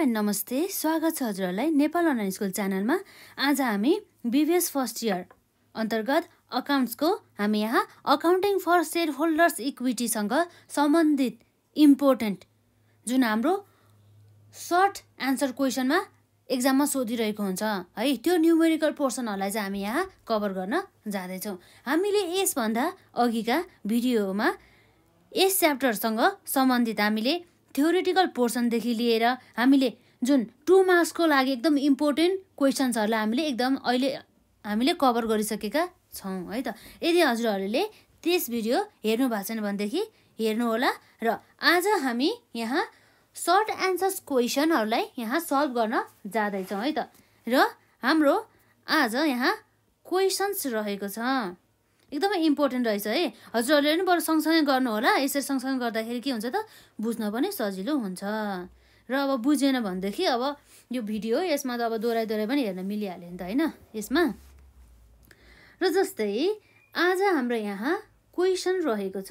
And नमस्ते स्वागत छ हजुरहरूलाई नेपाल अनलाइन स्कुल च्यानलमा आज हामी बिबिएस फर्स्ट इयर अन्तर्गत अकाउन्ट्सको हामी यहाँ अकाउन्टिङ फर सेयर होल्डर्स इक्विटीसँग सम्बन्धित इम्पोर्टेन्ट जुन हाम्रो सर्ट एन्सर क्वेसनमा एक्जाममा सोधिरहेको हुन्छ है त्यो न्युमेरिकल पोर्सनहरूलाई चाहिँ हामी यहाँ कभर गर्न जाँदैछौँ हामीले यसभन्दा अघिका भिडियोमा यस च्याप्टरसँग सम्बन्धित हामीले थ्योरिटिकल पोर्सनदेखि लिएर हामीले जुन टु मार्क्सको लागि एकदम इम्पोर्टेन्ट क्वेसन्सहरूलाई हामीले एकदम अहिले हामीले कभर गरिसकेका छौँ है त यदि हजुरहरूले त्यस भिडियो हेर्नु भएको छैन भनेदेखि हेर्नुहोला र आज हामी यहाँ सर्ट एन्सर्स क्वेसनहरूलाई यहाँ सल्भ गर्न जाँदैछौँ है त र हाम्रो आज यहाँ क्वेसन्स रहेको छ एकदमै इम्पोर्टेन्ट रहेछ है हजुरहरूले पनि बरु सँगसँगै गर्नु होला यसरी सँगसँगै गर्दाखेरि के हुन्छ त बुझ्न पनि सजिलो हुन्छ र अब बुझेन भनेदेखि अब यो भिडियो यसमा त अब दोहोऱ्याइ दोहोऱ्याइ पनि हेर्न मिलिहाल्यो नि त होइन यसमा र जस्तै आज हाम्रो यहाँ क्वेसन रहेको छ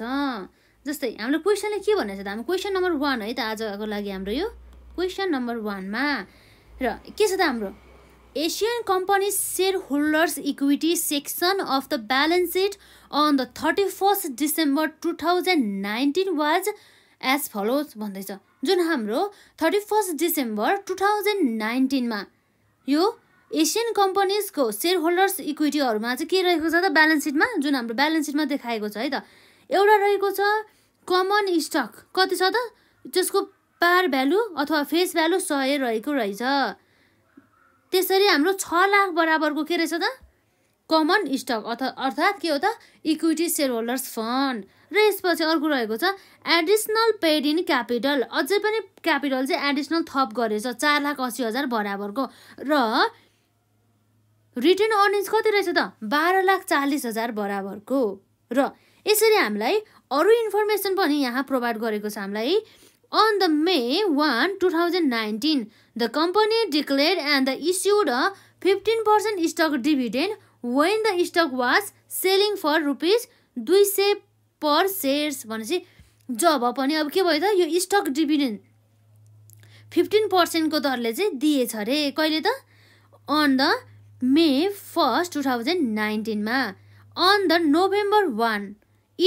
जस्तै हाम्रो क्वेसनले के भनेको छ त हाम्रो क्वेसन नम्बर वान है त आजको लागि हाम्रो यो क्वेसन नम्बर वानमा र के छ त हाम्रो Asian shareholders equity section of the balance sheet on the thirty first December two thousand nineteen was as follows भन्दैछ जुन हाम्रो thirty first December two thousand नाइन्टिनमा यो एसियन कम्पनीजको सेयर होल्डर्स इक्विटीहरूमा चाहिँ के रहेको छ त ब्यालेन्स सिटमा जुन हाम्रो ब्यालेन्स सिटमा देखाएको छ है त एउटा रहेको छ कमन स्टक कति छ त त्यसको पार भ्यालु अथवा फेस भ्यालु सय रहेको रहेछ त्यसरी हाम्रो छ लाख बराबरको के रहेछ त कमन स्टक अर्थ अर्थात् के हो त इक्विटी सेयर होल्डर्स फन्ड र यसपछि अर्को रहेको छ एडिसनल पेड इन क्यापिटल अझै पनि क्यापिटल चाहिँ एडिसनल थप गरेछ चार लाख असी हजार बराबरको र रिटर्न अर्निङ्स कति रहेछ त बाह्र लाख चालिस हजार बराबरको र यसरी हामीलाई अरू इन्फर्मेसन पनि यहाँ प्रोभाइड गरेको छ हामीलाई On the May 1, 2019, the company declared and issued a 15% stock dividend when the stock was selling for rupees दुई सय पर सेयर्स भनेपछि जब पनि अब के भयो त यो स्टक डिभिडेन्ड फिफ्टिन पर्सेन्टको दरले चाहिँ दिएछ अरे कहिले त on the May first two thousand नाइन्टिनमा on the November one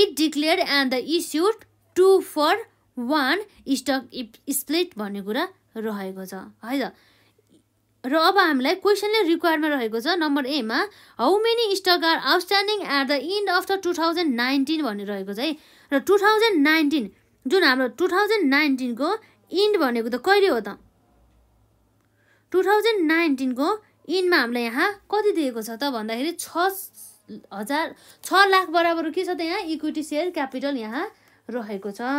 it declare and the issued two for one stock split भन्ने कुरा रहेको छ है त र अब हामीलाई क्वेसनले रिक्वायरमा रहेको छ नम्बर एमा how many stock are outstanding at the end of the two thousand nineteen भन्ने रहेको छ है र टु थाउजन्ड नाइन्टिन जुन हाम्रो टु थाउजन्ड नाइन्टिनको इन्ड भनेको त कहिले हो त टु थाउजन्ड नाइन्टिनको इन्डमा हामीलाई यहाँ कति दिएको छ त भन्दाखेरि छ हजार छ लाख बराबर के छ त यहाँ इक्विटी सेयर क्यापिटल यहाँ रहेको छ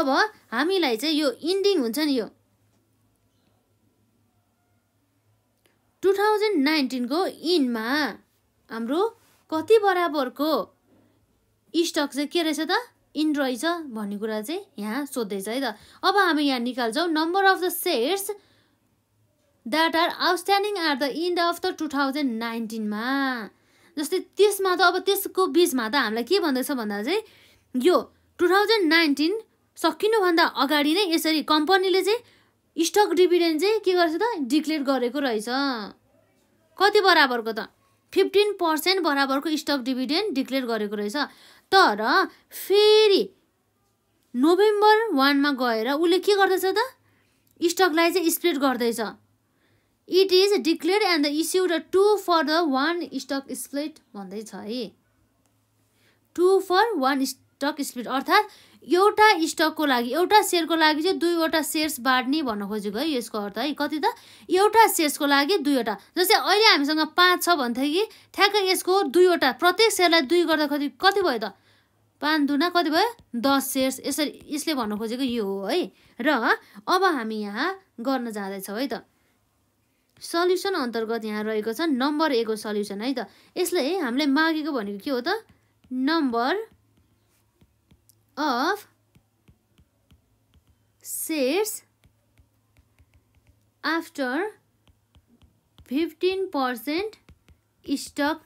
अब हामीलाई चाहिँ यो इन्डिङ हुन्छ नि यो टु थाउजन्ड नाइन्टिनको इनमा हाम्रो कति बराबरको स्टक चाहिँ के रहेछ त इन रहेछ भन्ने कुरा चाहिँ यहाँ सोध्दैछ है त अब हामी यहाँ निकाल्छौँ number of the shares that are outstanding at the end of the two thousand नाइन्टिनमा जस्तै त्यसमा त अब त्यसको बिचमा त हामीलाई के भन्दैछ भन्दा चाहिँ यो टु थाउजन्ड नाइन्टिन सकिनुभन्दा अगाडि नै यसरी कम्पनीले चाहिँ स्टक डिभिडेन्ड चाहिँ के गर्छ त डिक्लेयर गरेको रहेछ कति बराबरको त फिफ्टिन पर्सेन्ट बराबरको स्टक डिभिडेन्ड डिक्लेयर गरेको रहेछ तर फेरि नोभेम्बर वानमा गएर उसले के गर्दैछ त स्टकलाई चाहिँ स्प्लिट गर्दैछ it is declare and the issue the two for the one stock split भन्दैछ है two for one stock split अर्थात् एउटा स्टकको लागि एउटा सेयरको लागि चाहिँ दुईवटा सेयर्स बाँड्ने भन्न खोजेको है यसको अर्थ है कति त एउटा सेयर्सको लागि दुईवटा जस्तै अहिले हामीसँग पाँच छ भन्थ्यो कि ठ्याक्कै यसको दुईवटा प्रत्येक सेयरलाई दुई गर्दा कति कति भयो त पाँच दुना कति भयो दस सेयर्स यसरी यसले भन्न खोजेको यो हो है र अब हामी यहाँ गर्न जाँदैछौँ है त सल्युसन अन्तर्गत यहाँ रहेको छ नम्बर ए को सल्युसन है त यसले हामीले मागेको भनेको के हो त number of shares after 15% percent stock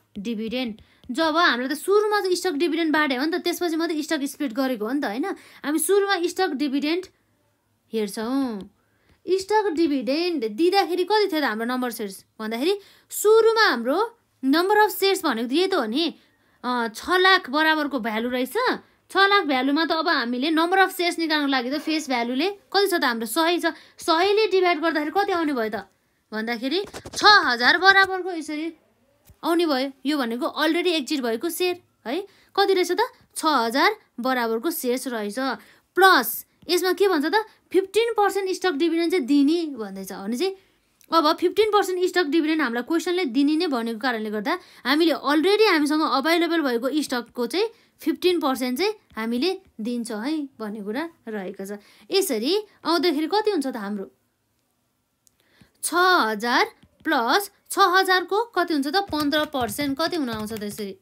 जब हामीले त सुरुमा त स्टक डिभिडेन्ट बाँड्यो हो नि त त्यसपछि मात्रै स्टक स्प्लिट गरेको हो नि त होइन हामी सुरुमा स्टक डिभिडेन्ट हेर्छौँ स्टक डिभिडेन्ट दिँदाखेरि कति थियो त हाम्रो नम्बर सेयर्स भन्दाखेरि सुरुमा हाम्रो नम्बर अफ सेयर्स भनेको यही त हो नि छ लाख बराबरको भ्यालु रहेछ छ लाख भ्यालुमा त अब हामीले नम्बर अफ सेयर्स निकाल्नुको लागि त फेस भ्यालुले कति छ त हाम्रो सय छ सयले डिभाइड गर्दाखेरि कति आउने भयो त भन्दाखेरि छ हजार बराबरको यसरी आउने भयो यो भनेको अलरेडी एक्जिट भएको सेयर है कति रहेछ त छ हजार बराबरको सेयर्स रहेछ प्लस यसमा के भन्छ त फिफ्टिन पर्सेन्ट स्टक डिभिडेन्ड चाहिँ दिने भन्दैछ भने चाहिँ अब फिफ्टिन पर्सेन्ट स्टक डिभिडेन्ड हामीलाई क्वेसनले दिने नै भनेको कारणले गर्दा हामीले अलरेडी हामीसँग अभाइलेबल भएको स्टकको चाहिँ फिफ्टिन पर्सेन्ट चाहिँ हामीले दिन्छौँ है भन्ने कुरा रहेको छ यसरी आउँदाखेरि कति हुन्छ त हाम्रो छ हजार प्लस छ हजारको कति हुन्छ त पन्ध्र पर्सेन्ट कति हुन आउँछ त यसरी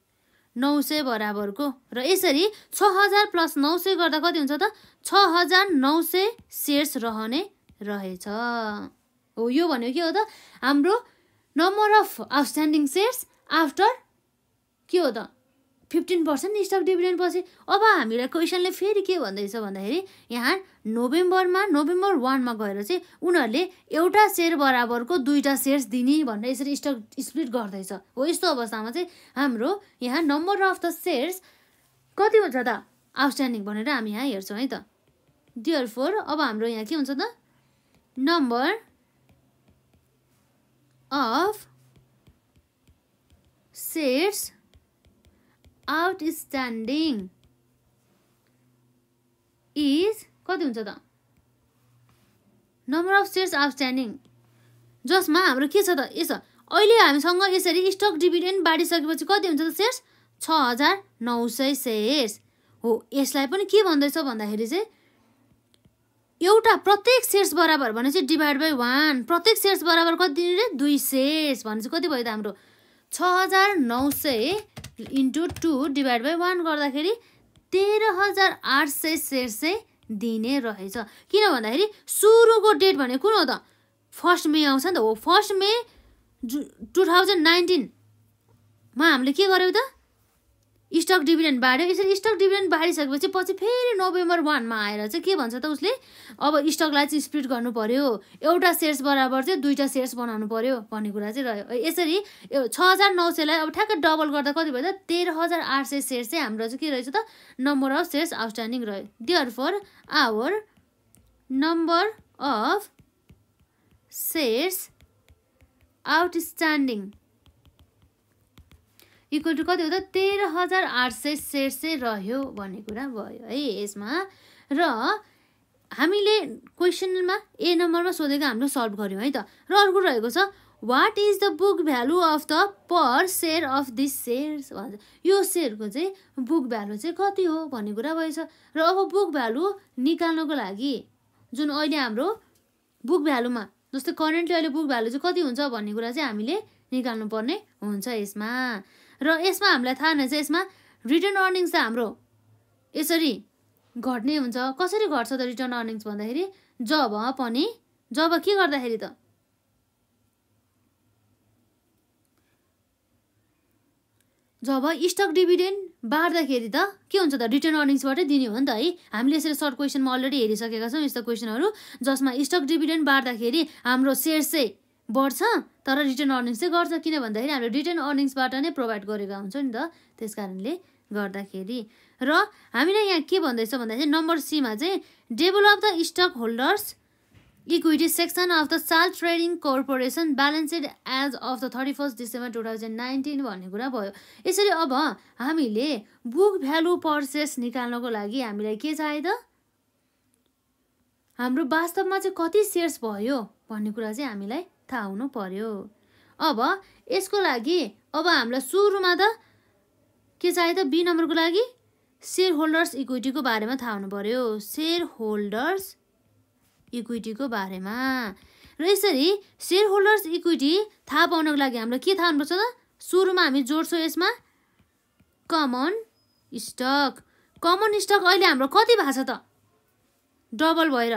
नौ सय बराबरको र यसरी छ हजार प्लस नौ सय गर्दा कति हुन्छ त छ हजार नौ सय सेयर्स रहने रहेछ हो यो भन्यो के हो त हाम्रो number of outstanding shares after के हो त फिफ्टिन पर्सेन्ट स्टक डिभिडेन्ड पछि अब हामीलाई क्वेसनले फेरि के भन्दैछ भन्दाखेरि यहाँ नोभेम्बरमा नोभेम्बर वानमा गएर चाहिँ उनीहरूले एउटा सेयर बराबरको दुईवटा सेयर्स दिने भनेर यसरी स्टक स्प्लिट गर्दैछ हो यस्तो अवस्थामा चाहिँ हाम्रो यहाँ नम्बर अफ द सेयर्स कति हुन्छ त आउटस्ट्यान्डिङ भनेर हामी यहाँ हेर्छौँ है त डियर फोर अब हाम्रो यहाँ के हुन्छ त number of shares outstanding is कति हुन्छ त नम्बर अफ सेयर्स आउटस्ट्यान्डिङ जसमा हाम्रो के छ त यसो अहिले हामीसँग यसरी स्टक डिभिडेन्ड बाँडिसकेपछि कति हुन्छ त सेयर्स छ हजार नौ सय सेयर्स हो यसलाई पनि के भन्दैछ भन्दाखेरि चाहिँ एउटा प्रत्येक सेयर्स बराबर भने चाहिँ डिभाइड बाई वान प्रत्येक सेयर्स बराबर कति दुई सेयर्स भने चाहिँ कति भयो त हाम्रो छ हजार नौ सय into two divide by one गर्दाखेरि तेह्र हजार आठ सय सेयर चाहिँ दिने रहेछ किन भन्दाखेरि सुरुको डेट भनेको कुन हो त फर्स्ट मे आउँछ नि त हो फर्स्ट मे जु टु थाउजन्ड नाइन्टिनमा हामीले के गर्यौँ त स्टक डिभिडेन्ड बाँड्यो यसरी स्टक डिभिडेन्ड बाँडिसकेपछि पछि फेरि नोभेम्बर वानमा आएर चाहिँ के भन्छ त उसले अब स्टकलाई चाहिँ स्प्रिट गर्नु पऱ्यो एउटा सेयर्स बराबर चाहिँ दुईवटा सेयर्स बनाउनु पऱ्यो भन्ने कुरा चाहिँ रह्यो यसरी छ हजार नौ सयलाई अब ठ्याक्कै डबल गर्दा कति भयो त तेह्र हजार आठ सय सेयर्स चाहिँ हाम्रो चाहिँ के रहेछ त नम्बर अफ सेयर्स आउटस्ट्यान्डिङ रह्यो therefore our number of shares outstanding equal to कति हो त तेह्र हजार आठ सय सेर्से रह्यो भन्ने कुरा भयो है यसमा र हामीले क्वेसनमा ए नम्बरमा सोधेको हामीले सल्भ गऱ्यौँ है त र अर्को रहेको छ what is the book value of the per share of this shares भन्छ यो सेयरको चाहिँ बुक भ्यालु चाहिँ कति हो भन्ने कुरा भएछ र अब बुक भ्यालु निकाल्नको लागि जुन अहिले हाम्रो बुक भ्यालुमा जस्तै करेन्टली अहिले बुक भ्यालु चाहिँ कति हुन्छ भन्ने कुरा चाहिँ हामीले निकाल्नुपर्ने हुन्छ यसमा र यसमा हामीलाई थाहा नै छ यसमा रिटर्न अर्निङ्स त हाम्रो यसरी घट्ने हुन्छ कसरी घट्छ त रिटर्न अर्निङ्स भन्दाखेरि जब पनि जब के गर्दाखेरि त जब स्टक डिभिडेन्ड बाँड्दाखेरि त के हुन्छ त रिटर्न अर्निङ्सबाटै दिने हो नि त है हामीले यसरी सर्ट क्वेसनमा अलरेडी हेरिसकेका छौँ यस्तो क्वेसनहरू जसमा स्टक डिभिडेन्ड बाँड्दाखेरि हाम्रो सेयर्स चाहिँ बढ्छ तर रिटर्न अर्निङ्स चाहिँ गर्छ किन भन्दाखेरि हामीले रिटर्न अर्निङ्सबाट नै प्रोभाइड गरेका हुन्छौँ नि त त्यस कारणले गर्दाखेरि र हामीलाई यहाँ के भन्दैछ भन्दा चाहिँ नम्बर सीमा चाहिँ develop the stockholders equity section of the Sal trading corporation balanced as of the thirty first December two thousand nineteen भन्ने कुरा भयो यसरी अब हामीले बुक भ्यालु पर्सेस निकाल्नको लागि हामीलाई के चाहियो त हाम्रो वास्तवमा चाहिँ कति सेयर्स भयो भन्ने कुरा चाहिँ हामीलाई थाहा हुनु पर्यो अब यसको लागि अब हामीलाई सुरुमा त के चाहियो त बी नम्बरको लागि सेयर होल्डर्स इक्विटीको बारेमा थाहा हुनु पर्यो सेयर होल्डर्स इक्विटीको बारेमा र यसरी सेयर होल्डर्स इक्विटी थाहा पाउनको लागि हामीलाई के थाहा हुनुपर्छ त सुरुमा हामी जोड्छौँ यसमा कमन स्टक कमन स्टक अहिले हाम्रो कति भएको छ त डबल भएर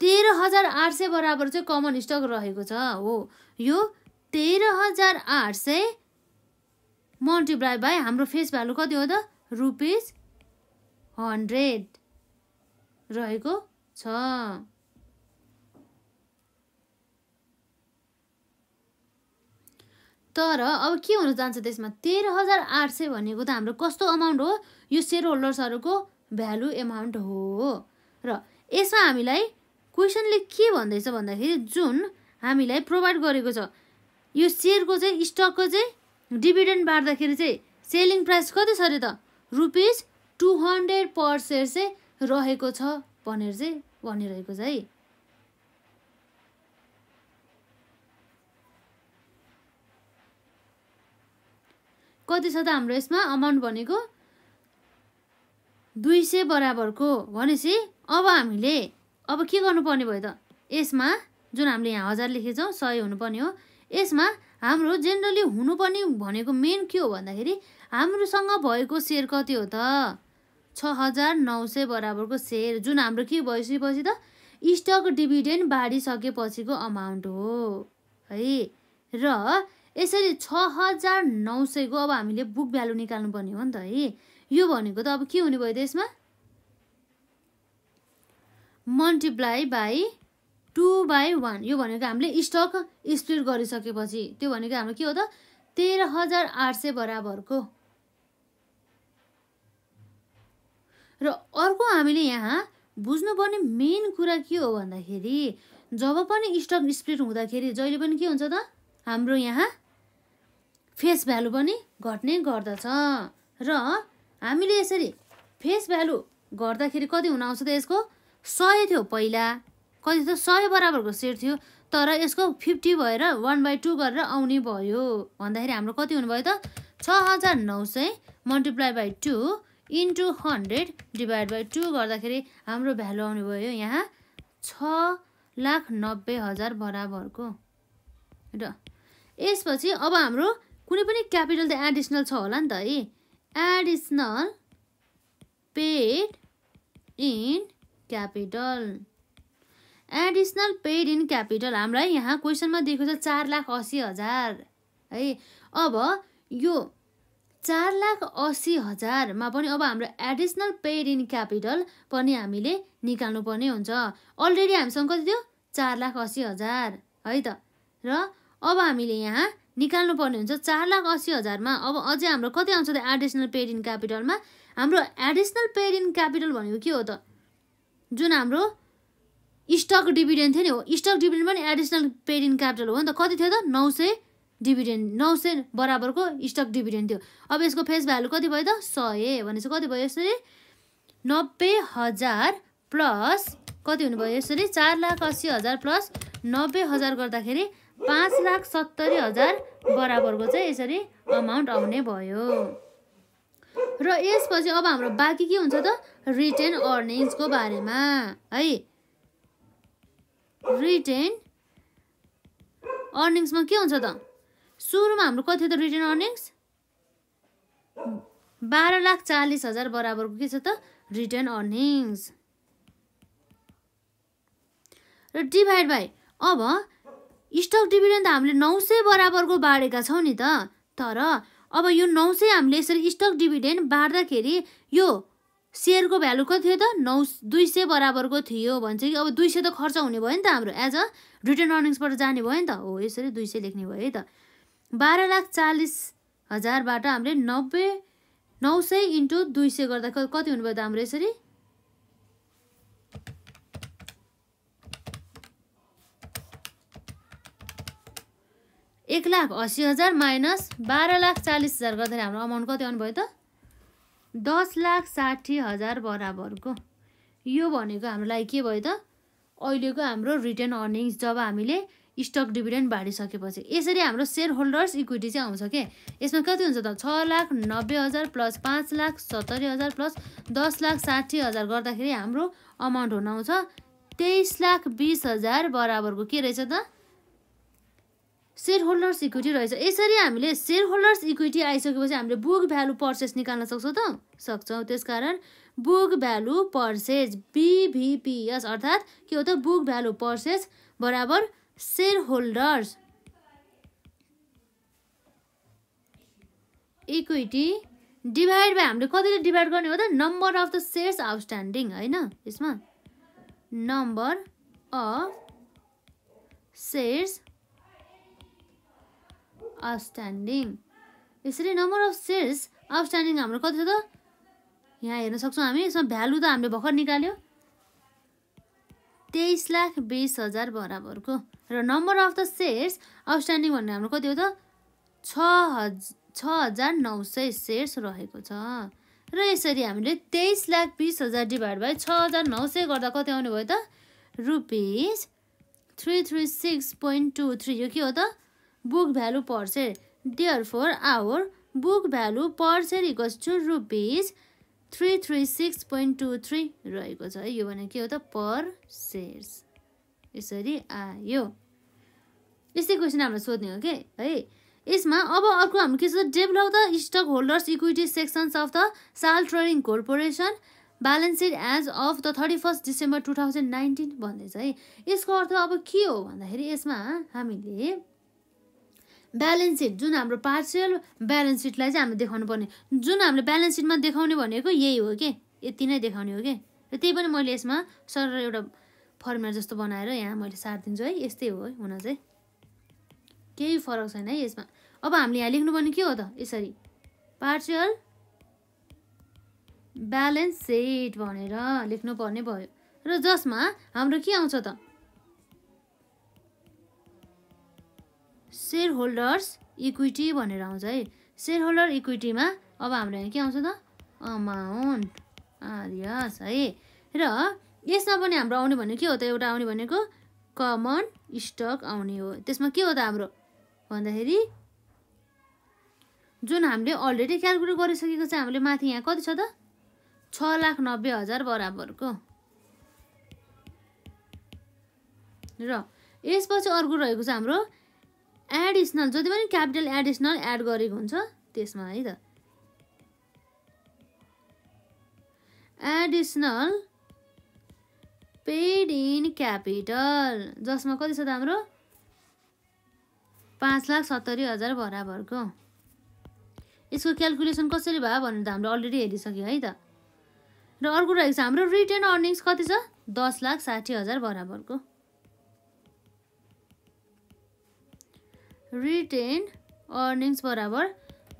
तेह्र हजार आठ सय बराबर चाहिँ कमन स्टक रहेको छ हो यो तेह्र हजार आठ सय मल्टिप्लाई बाई हाम्रो फेस भ्यालु कति हो त रुपिस हन्ड्रेड रहेको छ तर अब के हुन जान्छ त्यसमा तेह्र हजार आठ सय भनेको त हाम्रो कस्तो अमाउन्ट हो यो सेयर होल्डर्सहरूको भ्यालु एमाउन्ट हो र यसमा हामीलाई क्वेसनले के भन्दैछ भन्दाखेरि जुन हामीलाई प्रोभाइड गरेको छ यो सेयरको चाहिँ स्टकको चाहिँ डिभिडेन्ड बाँड्दाखेरि चाहिँ सेलिङ प्राइस कति छ अरे त rupees two hundred per share चाहिँ रहेको छ भनेर चाहिँ भनिरहेको छ है कति छ त हाम्रो यसमा अमाउन्ट भनेको दुई सय बराबरको भनेपछि अब हामीले अब के गर्नुपर्ने भयो त यसमा जुन हामीले यहाँ हजार लेखेछौँ सय हुनुपर्ने हो यसमा हाम्रो जेनरली हुनुपर्ने भनेको मेन के हो भन्दाखेरि हाम्रोसँग भएको सेयर कति हो त छ हजार नौ सय बराबरको सेयर जुन हाम्रो के भइसकेपछि त स्टक डिभिडेन्ड बाँडिसकेपछिको अमाउन्ट हो है र यसरी छ हजार नौ सयको अब हामीले बुक भ्यालु निकाल्नुपर्ने हो नि त है यो भनेको त अब के हुने भयो त यसमा multiply by two by one यो भनेको हामीले स्टक स्प्लिट गरिसकेपछि त्यो भनेको हाम्रो के हो त तेह्र हजार आठ सय बराबरको र अर्को हामीले यहाँ बुझ्नुपर्ने मेन कुरा के हो भन्दाखेरि जब पनि स्टक स्प्लिट हुँदाखेरि जहिले पनि के हुन्छ त हाम्रो यहाँ फेस भ्यालु पनि घट्ने गर्दछ र हामीले यसरी फेस भ्यालु घट्दाखेरि कति हुन आउँछ त यसको सय थियो पहिला कति थियो सय बराबरको सेट थियो तर यसको फिफ्टी भएर वान बाई टू गरेर आउने भयो भन्दाखेरि हाम्रो कति हुनुभयो त छ हजार नौ सय multiply by two into hundred divide by two गर्दाखेरि हाम्रो भ्यालु आउने भयो यहाँ छ लाख नब्बे हजार बराबरको र यसपछि अब हाम्रो कुनै पनि क्यापिटल त एडिसनल छ होला नि त है additional paid in capital additional paid in capital हामीलाई यहाँ क्वेसनमा दिएको छ चार लाख असी हजार है अब यो चार लाख असी हजारमा पनि अब हाम्रो एडिसनल पेड इन क्यापिटल पनि हामीले निकाल्नुपर्ने हुन्छ अलरेडी हामीसँग कति थियो चार लाख असी हजार है त र अब हामीले यहाँ निकाल्नुपर्ने हुन्छ चार लाख असी हजारमा अब अझै हाम्रो कति आउँछ त एडिसनल पेड इन क्यापिटलमा हाम्रो एडिसनल पेड इन क्यापिटल भनेको के हो त जुन हाम्रो स्टक डिभिडेन्ड थियो नि हो स्टक डिभिडेन्ड पनि एडिसनल पेड इन क्यापिटल हो नि त कति थियो त नौ सय डिभिडेन्ड नौ सय बराबरको स्टक डिभिडेन्ड थियो अब यसको फेस भ्यालु कति भयो त सय भनेपछि कति भयो यसरी नब्बे हजार प्लस कति हुनुभयो यसरी चार लाख अस्सी हजार प्लस नब्बे हजार गर्दाखेरि पाँच लाख सत्तरी हजार बराबरको चाहिँ यसरी अमाउन्ट आउने भयो र यसपछि अब हाम्रो बाँकी के हुन्छ त रिटेन अर्निङ्सको बारेमा है रिटेन अर्निङ्समा के हुन्छ त सुरुमा हाम्रो कति थियो त रिटेन अर्निङ्स बाह्र लाख चालिस हजार बराबरको के छ त रिटर्न अर्निङ्स र डिभाइड बाई अब स्टक डिभिडेन्ड त हामीले नौ सय बराबरको बाँडेका छौँ नि त तर अब यो नौ सय हामीले यसरी स्टक डिभिडेन्ड बाँड्दाखेरि यो सेयरको भ्यालु कति थियो त नौ दुई सय बराबरको थियो भन्छ कि अब दुई सय त खर्च हुने भयो नि त हाम्रो एज अ रिटर्न अर्निङ्सबाट जाने भयो नि त हो यसरी दुई सय लेख्ने भयो है त बाह्र लाख चालिस हजारबाट हामीले नब्बे नौ सय इन्टु दुई सय गर्दा कति हुनुभयो त हाम्रो यसरी एक लाख असी हजार माइनस बाह्र लाख चालिस हजार गर्दाखेरि हाम्रो अमाउन्ट कति आउनुभयो त दस लाख साठी हजार बराबरको यो भनेको हाम्रो लागि के भयो त अहिलेको हाम्रो रिटर्न अर्निङ्स जब हामीले स्टक डिभिडेन्ड बाँडिसकेपछि यसरी हाम्रो सेयर होल्डर्स इक्विटी चाहिँ आउँछ के यसमा कति हुन्छ त छ लाख नब्बे हजार प्लस पाँच लाख सत्तरी हजार प्लस दस लाख साठी हजार गर्दाखेरि हाम्रो अमाउन्ट हुन आउँछ तेइस लाख बिस हजार बराबरको के रहेछ त सेयर होल्डर्स इक्विटी रहेछ यसरी हामीले सेयर होल्डर्स इक्विटी आइसकेपछि हामीले बुक भ्यालु पर्चेस निकाल्न सक्छौँ त सक्छौँ त्यस कारण बुक भ्यालु पर्चेस बिभिपिएस अर्थात् के हो त बुक भ्यालु पर्चेस बराबर shareholders equity divide by हामीले कतिले डिभाइड गर्ने हो त number of the shares outstanding होइन यसमा नम्बर अफ सेयर्स आउटस्ट्यान्डिङ यसरी नम्बर अफ सेयर्स आउटस्ट्यान्डिङ हाम्रो कति छ त यहाँ हेर्न सक्छौँ हामी यसमा भ्यालु त हामीले भर्खर निकाल्यो तेइस लाख बिस हजार बराबरको र number of the shares outstanding भन्ने हाम्रो कति हो त छ हज छ हजार नौ सय सेयर्स रहेको छ र यसरी हामीले तेइस लाख बिस हजार डिभाइड बाई छ हजार नौ सय गर्दा कति आउने भयो त rupees three three six point two three यो के हो त value per share therefore our book value per share equals to rupees three three six point two three रहेको छ है यो भने के हो त पर सेयर्स यसरी आयो यस्तै क्वेसन हामीलाई सोध्ने हो कि है यसमा अब अर्को हाम्रो के छ develop the stockholders equity sections of the Sal trading corporation balance sheet as of the thirty first December two thousand nineteen भन्दैछ है यसको अर्थ अब के हो भन्दाखेरि यसमा हामीले ब्यालेन्स सिट जुन हाम्रो पार्सियल ब्यालेन्स सिटलाई चाहिँ हामीले देखाउनु पर्ने जुन हामीले ब्यालेन्स सिटमा देखाउने भनेको यही हो कि यति नै देखाउने हो कि र त्यही पनि मैले यसमा सर एउटा फर्मुला जस्तो बनाएर यहाँ मैले सारिदिन्छु है यस्तै हो है हुन चाहिँ केही फरक छैन है यसमा अब हामीले यहाँ लेख्नुपर्ने के हो त यसरी पार्सियल ब्यालेन्स सेट भनेर लेख्नुपर्ने भयो र जसमा हाम्रो के आउँछ त सेयर होल्डर्स इक्विटी भनेर आउँछ है सेयर होल्डर इक्विटीमा अब हाम्रो यहाँ के आउँछ त अमाउन्ट आरियस ah, है र यसमा पनि हाम्रो आउने भनेको के हो त एउटा आउने भनेको कमन स्टक आउने हो त्यसमा के हो त हाम्रो भन्दाखेरि जुन हामीले अलरेडी क्यालकुलेट गरिसकेको छ हामीले माथि यहाँ कति छ त छ लाख नब्बे हजार बराबरको र यसपछि अर्को रहेको छ हाम्रो एडिसनल जति पनि क्यापिटल एडिसनल एड गरेको हुन्छ त्यसमा है त एडिसनल पेड इन क्यापिटल जसमा कति छ त हाम्रो पाँच लाख सत्तरी हजार बराबरको यसको क्यालकुलेसन कसरी भयो भनेर त हाम्रो अलरेडी हेरिसक्यो है त र अर्को रहेको छ हाम्रो रिटर्न अर्निङ्स कति छ दस लाख साठी हजार बराबरको रिटेन अर्निङ्स बराबर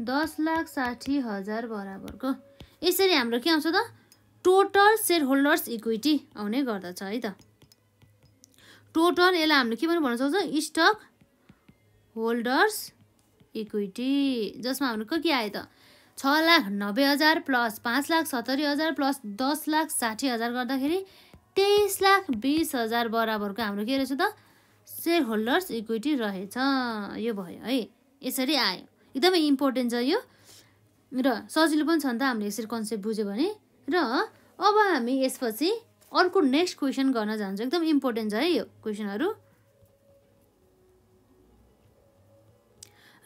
दस लाख साठी हजार बराबरको यसरी हाम्रो के आउँछ त टोटल सेयर होल्डर्स इक्विटी आउने गर्दछ है त टोटल यसलाई हामीले के पनि भन्न सक्छौँ स्टक होल्डर्स इक्विटी जसमा हाम्रो के आयो त छ लाख नब्बे हजार प्लस पाँच लाख सत्तरी हजार प्लस दस लाख साठी हजार गर्दाखेरि तेइस लाख बिस हजार बराबरको हाम्रो के रहेछ त सेयर होल्डर्स इक्विटी रहेछ यो भयो है यसरी आयो एकदमै इम्पोर्टेन्ट छ यो र सजिलो पनि छ नि त हामीले यसरी कन्सेप्ट बुझ्यो भने र अब हामी यसपछि अर्को नेक्स्ट क्वेसन गर्न जान्छौँ एकदम इम्पोर्टेन्ट छ है यो क्वेसनहरू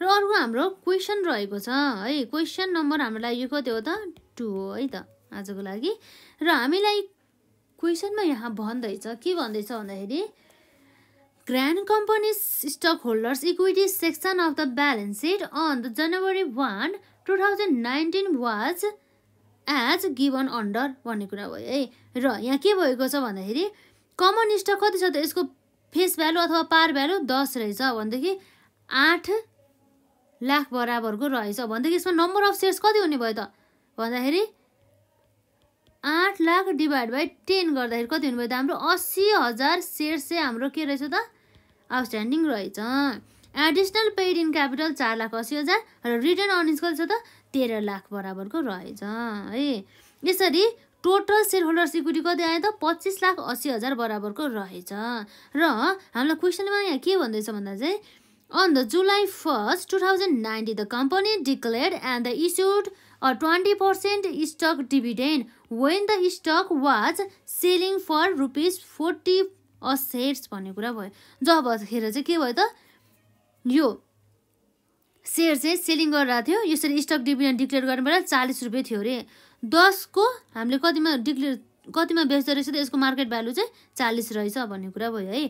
र अर्को हाम्रो क्वेसन रहेको छ है क्वेसन नम्बर हाम्रो लागि यो कति हो त टु हो है त आजको लागि र हामीलाई क्वेसनमा यहाँ भन्दैछ के भन्दैछ भन्दाखेरि grand company stockholders equity section of the balance sheet on the January one two thousand nineteen was as given under भन्ने कुरा भयो है र यहाँ के भएको छ भन्दाखेरि कमन स्टक कति छ त यसको फेस भ्यालु अथवा पार भ्यालु दस रहेछ भनेदेखि आठ लाख बराबरको रहेछ भनेदेखि यसमा नम्बर अफ सेयर्स कति हुने भयो त भन्दाखेरि आठ लाख डिभाइड बाई टेन गर्दाखेरि कति हुनुभयो त हाम्रो अस्सी हजार सेयर्स चाहिँ हाम्रो के रहेछ त आउटस्ट्यान्डिङ रहेछ एडिसनल पेड इन क्यापिटल चार लाख असी हजार र रिटर्न अर्निङ्स कति छ त तेह्र लाख बराबरको रहेछ है यसरी टोटल सेयर होल्डर्स इक्विटी कति आयो त पच्चिस लाख असी हजार बराबरको रहेछ र हामीलाई क्वेसनमा यहाँ के भन्दैछ भन्दा चाहिँ on the July first two thousand ninety the company declare and the issued a twenty percent stock dividend when the stock was selling for rupees forty assets भन्ने कुरा भयो जब खेर चाहिँ के भयो त यो सेयर चाहिँ सेलिङ गरिरहेको थियो यसरी स्टक डिभिजन डिक्लेयर गर्ने बेला चालिस रुपियाँ थियो अरे दसको हामीले कतिमा डिक्लेयर कतिमा बेच्दो रहेछ त यसको मार्केट भ्यालु चाहिँ चालिस रहेछ भन्ने कुरा भयो है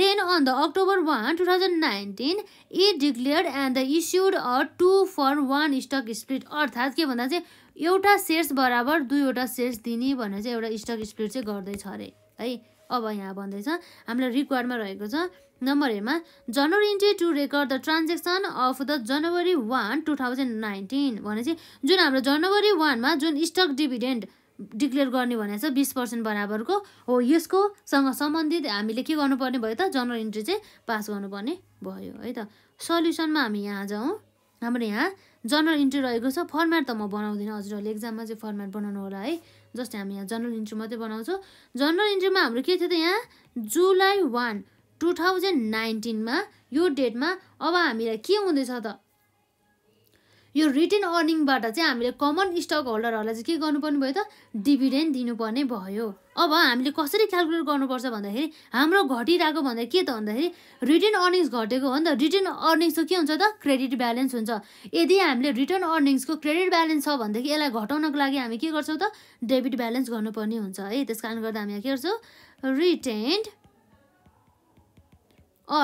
then on the October one two thousand nineteen it declared and the issued a two for one stock split अर्थात् के भन्दा चाहिँ एउटा सेयर्स बराबर दुईवटा सेयर्स दिने भनेर चाहिँ एउटा स्टक स्प्लिट चाहिँ गर्दैछ अरे है अब यहाँ भन्दैछ हामीलाई रिक्वायरमा रहेको छ नम्बर एमा January entry to record the transaction of the January one two thousand nineteen भनेपछि जुन हाम्रो जनवरी वानमा जुन स्टक डिभिडेन्ड डिक्लेयर गर्ने भनेको छ बिस पर्सेन्ट बराबरको हो यसकोसँग सम्बन्धित हामीले के गर्नुपर्ने भयो त जनरल इन्ट्री चाहिँ पास गर्नुपर्ने भयो है त सल्युसनमा हामी यहाँ जाउँ हाम्रो यहाँ जर्नल इन्ट्री रहेको छ फर्मेट त म बनाउँदिनँ हजुरहरूले एक्जाममा चाहिँ फर्मेट बनाउनु होला है जस्तै हामी यहाँ जर्नल इन्ट्री मात्रै बनाउँछौँ जर्नल इन्ट्रीमा हाम्रो के थियो त यहाँ जुलाई वान टु थाउजन्ड नाइन्टिनमा यो डेटमा अब हामीलाई के हुँदैछ त यो रिटर्न अर्निङबाट चाहिँ हामीले कमन स्टक होल्डरहरूलाई चाहिँ के गर्नुपर्ने भयो त डिभिडेन्ड दिनुपर्ने भयो अब हामीले कसरी क्यालकुलेट गर्नुपर्छ भन्दाखेरि हाम्रो घटिरहेको भन्दा के त भन्दाखेरि रिटर्न अर्निङ्स घटेको हो नि त रिटर्न अर्निङ्सको के हुन्छ त क्रेडिट ब्यालेन्स हुन्छ यदि हामीले रिटर्न अर्निङ्सको क्रेडिट ब्यालेन्स छ भनेदेखि यसलाई घटाउनको लागि हामी के गर्छौँ त डेबिट ब्यालेन्स गर्नुपर्ने हुन्छ है त्यस कारणले गर्दा हामी के गर्छौँ रिटेन्ड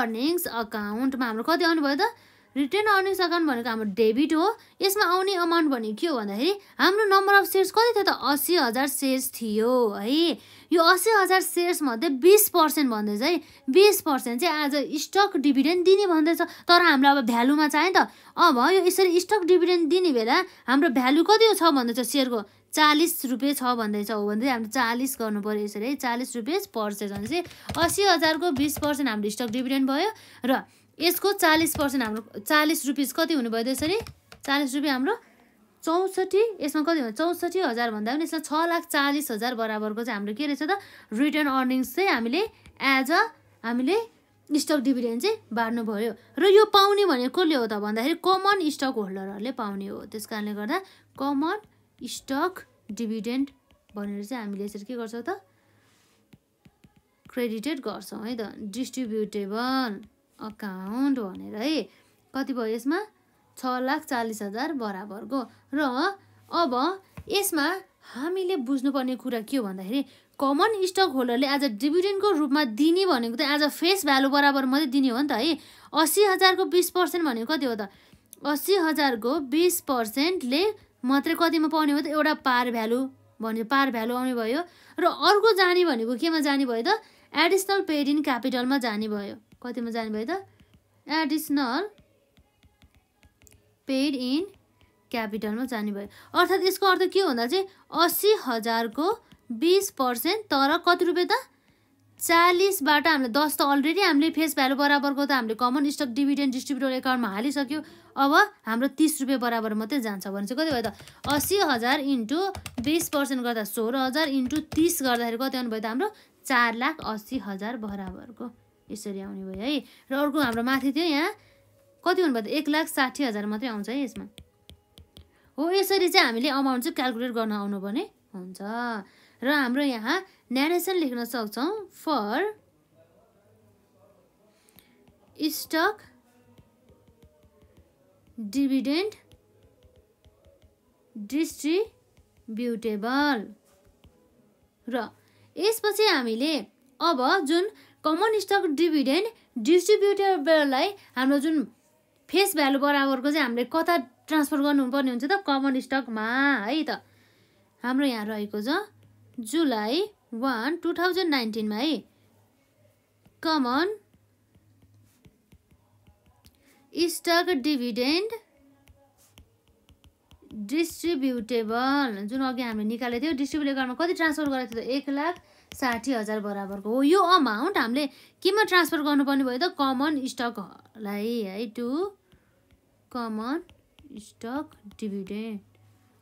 अर्निङ्स अकाउन्टमा हाम्रो कति आउनुभयो त रिटर्न अर्निङ्स अकाउन्ट भनेको हाम्रो डेबिट हो यसमा आउने अमाउन्ट भने के हो भन्दाखेरि हाम्रो नम्बर अफ सेयर्स कति थियो त अस्सी हजार सेयर्स थियो है यो अस्सी हजार सेयर्समध्ये बिस पर्सेन्ट भन्दैछ है बिस पर्सेन्ट चाहिँ आज स्टक डिभिडेन्ड दिने भन्दैछ तर हामीलाई अब भ्यालुमा चाहियो नि त अब यो यसरी स्टक डिभिडेन्ड दिने बेला हाम्रो भ्यालु कति छ भन्दैछ सेयरको चालिस रुपियाँ छ भन्दैछ हो भन्दै हामीले चालिस पऱ्यो यसरी है चालिस रुपियाँ पर्छ भने चाहिँ अस्सी हजारको बिस पर्सेन्ट हाम्रो स्टक डिभिडेन्ड भयो र यसको चालिस पर्सेन्ट हाम्रो चालिस रुपिस कति हुनुभयो त यसरी चालिस रुपियाँ हाम्रो चौसठी यसमा कति हुन्छ चौसठी हजार भन्दा पनि यसमा छ लाख चालिस हजार बराबरको चाहिँ हाम्रो के रहेछ त रिटर्न अर्निङ्स चाहिँ हामीले एज अ हामीले स्टक डिभिडेन्ड चाहिँ बाँड्नुभयो र यो पाउने भनेको कसले हो त भन्दाखेरि कमन स्टक होल्डरहरूले पाउने हो त्यस कारणले गर्दा कमन स्टक डिभिडेन्ड भनेर चाहिँ हामीले यसरी के गर्छौँ त क्रेडिटेड गर्छौँ है त डिस्ट्रिब्युटेबल अकाउन्ट भनेर है कति भयो यसमा छ लाख चालिस हजार बराबरको र अब यसमा हामीले बुझ्नुपर्ने कुरा के हो भन्दाखेरि कमन स्टक होल्डरले आज डिभिडेन्डको रूपमा दिने भनेको त एज अ फेस भ्यालु बराबर मात्रै दिने हो नि त है अस्सी हजारको बिस पर्सेन्ट भनेको कति हो त अस्सी हजारको बिस पर्सेन्टले मात्रै कतिमा पाउने हो त एउटा पार भ्यालु भन्यो पार भ्यालु आउने भयो र अर्को जाने भनेको केमा जाने भयो त एडिसनल पेड इन क्यापिटलमा जाने भयो कतिमा भयो त एडिसनल पेड इन क्यापिटलमा भयो अर्थात् यसको अर्थ के भन्दा चाहिँ असी हजारको बिस पर्सेन्ट तर कति रुपियाँ त चालिसबाट हामीले दस त अलरेडी हामीले फेस भ्यालु बराबरको त हामीले कमन स्टक डिभिडेन्ड डिस्ट्रिब्युटर एकाउन्टमा हालिसक्यो अब हाम्रो तिस रुपियाँ बराबर मात्रै जान्छ भने चाहिँ कति भयो त असी हजार इन्टु बिस पर्सेन्ट गर्दा सोह्र हजार इन्टु तिस गर्दाखेरि कति आउनुभयो त हाम्रो चार लाख अस्सी हजार बराबरको यसरी आउने भयो है र अर्को हाम्रो माथि थियो यहाँ कति हुनुभयो त एक लाख साठी हजार मात्रै आउँछ है यसमा हो यसरी चाहिँ हामीले अमाउन्ट चाहिँ क्यालकुलेट गर्न आउनु भने हुन्छ र हाम्रो यहाँ न्यारेसन लेख्न सक्छौँ फर स्टक डिभिडेन्ट डिस्ट्रिब्युटेबल र यसपछि हामीले अब जुन कमन स्टक डिभिडेन्ड डिस्ट्रिब्युटेबललाई हाम्रो जुन फेस भ्यालु बराबरको चाहिँ हामीले कता ट्रान्सफर गर्नुपर्ने हुन्छ त कमन स्टकमा है त हाम्रो यहाँ रहेको छ जुलाई वान टु थाउजन्ड नाइन्टिनमा है कमन स्टक डिभिडेन्ड डिस्ट्रिब्युटेबल जुन अघि हामीले निकालेको थियो डिस्ट्रिब्युटेबलमा कति ट्रान्सफर गरेको थियो त एक लाख साठी हजार बराबरको हो यो अमाउन्ट हामीले केमा ट्रान्सफर गर्नुपर्ने भयो त कमन स्टकलाई है टु कमन स्टक डिभिडेन्ड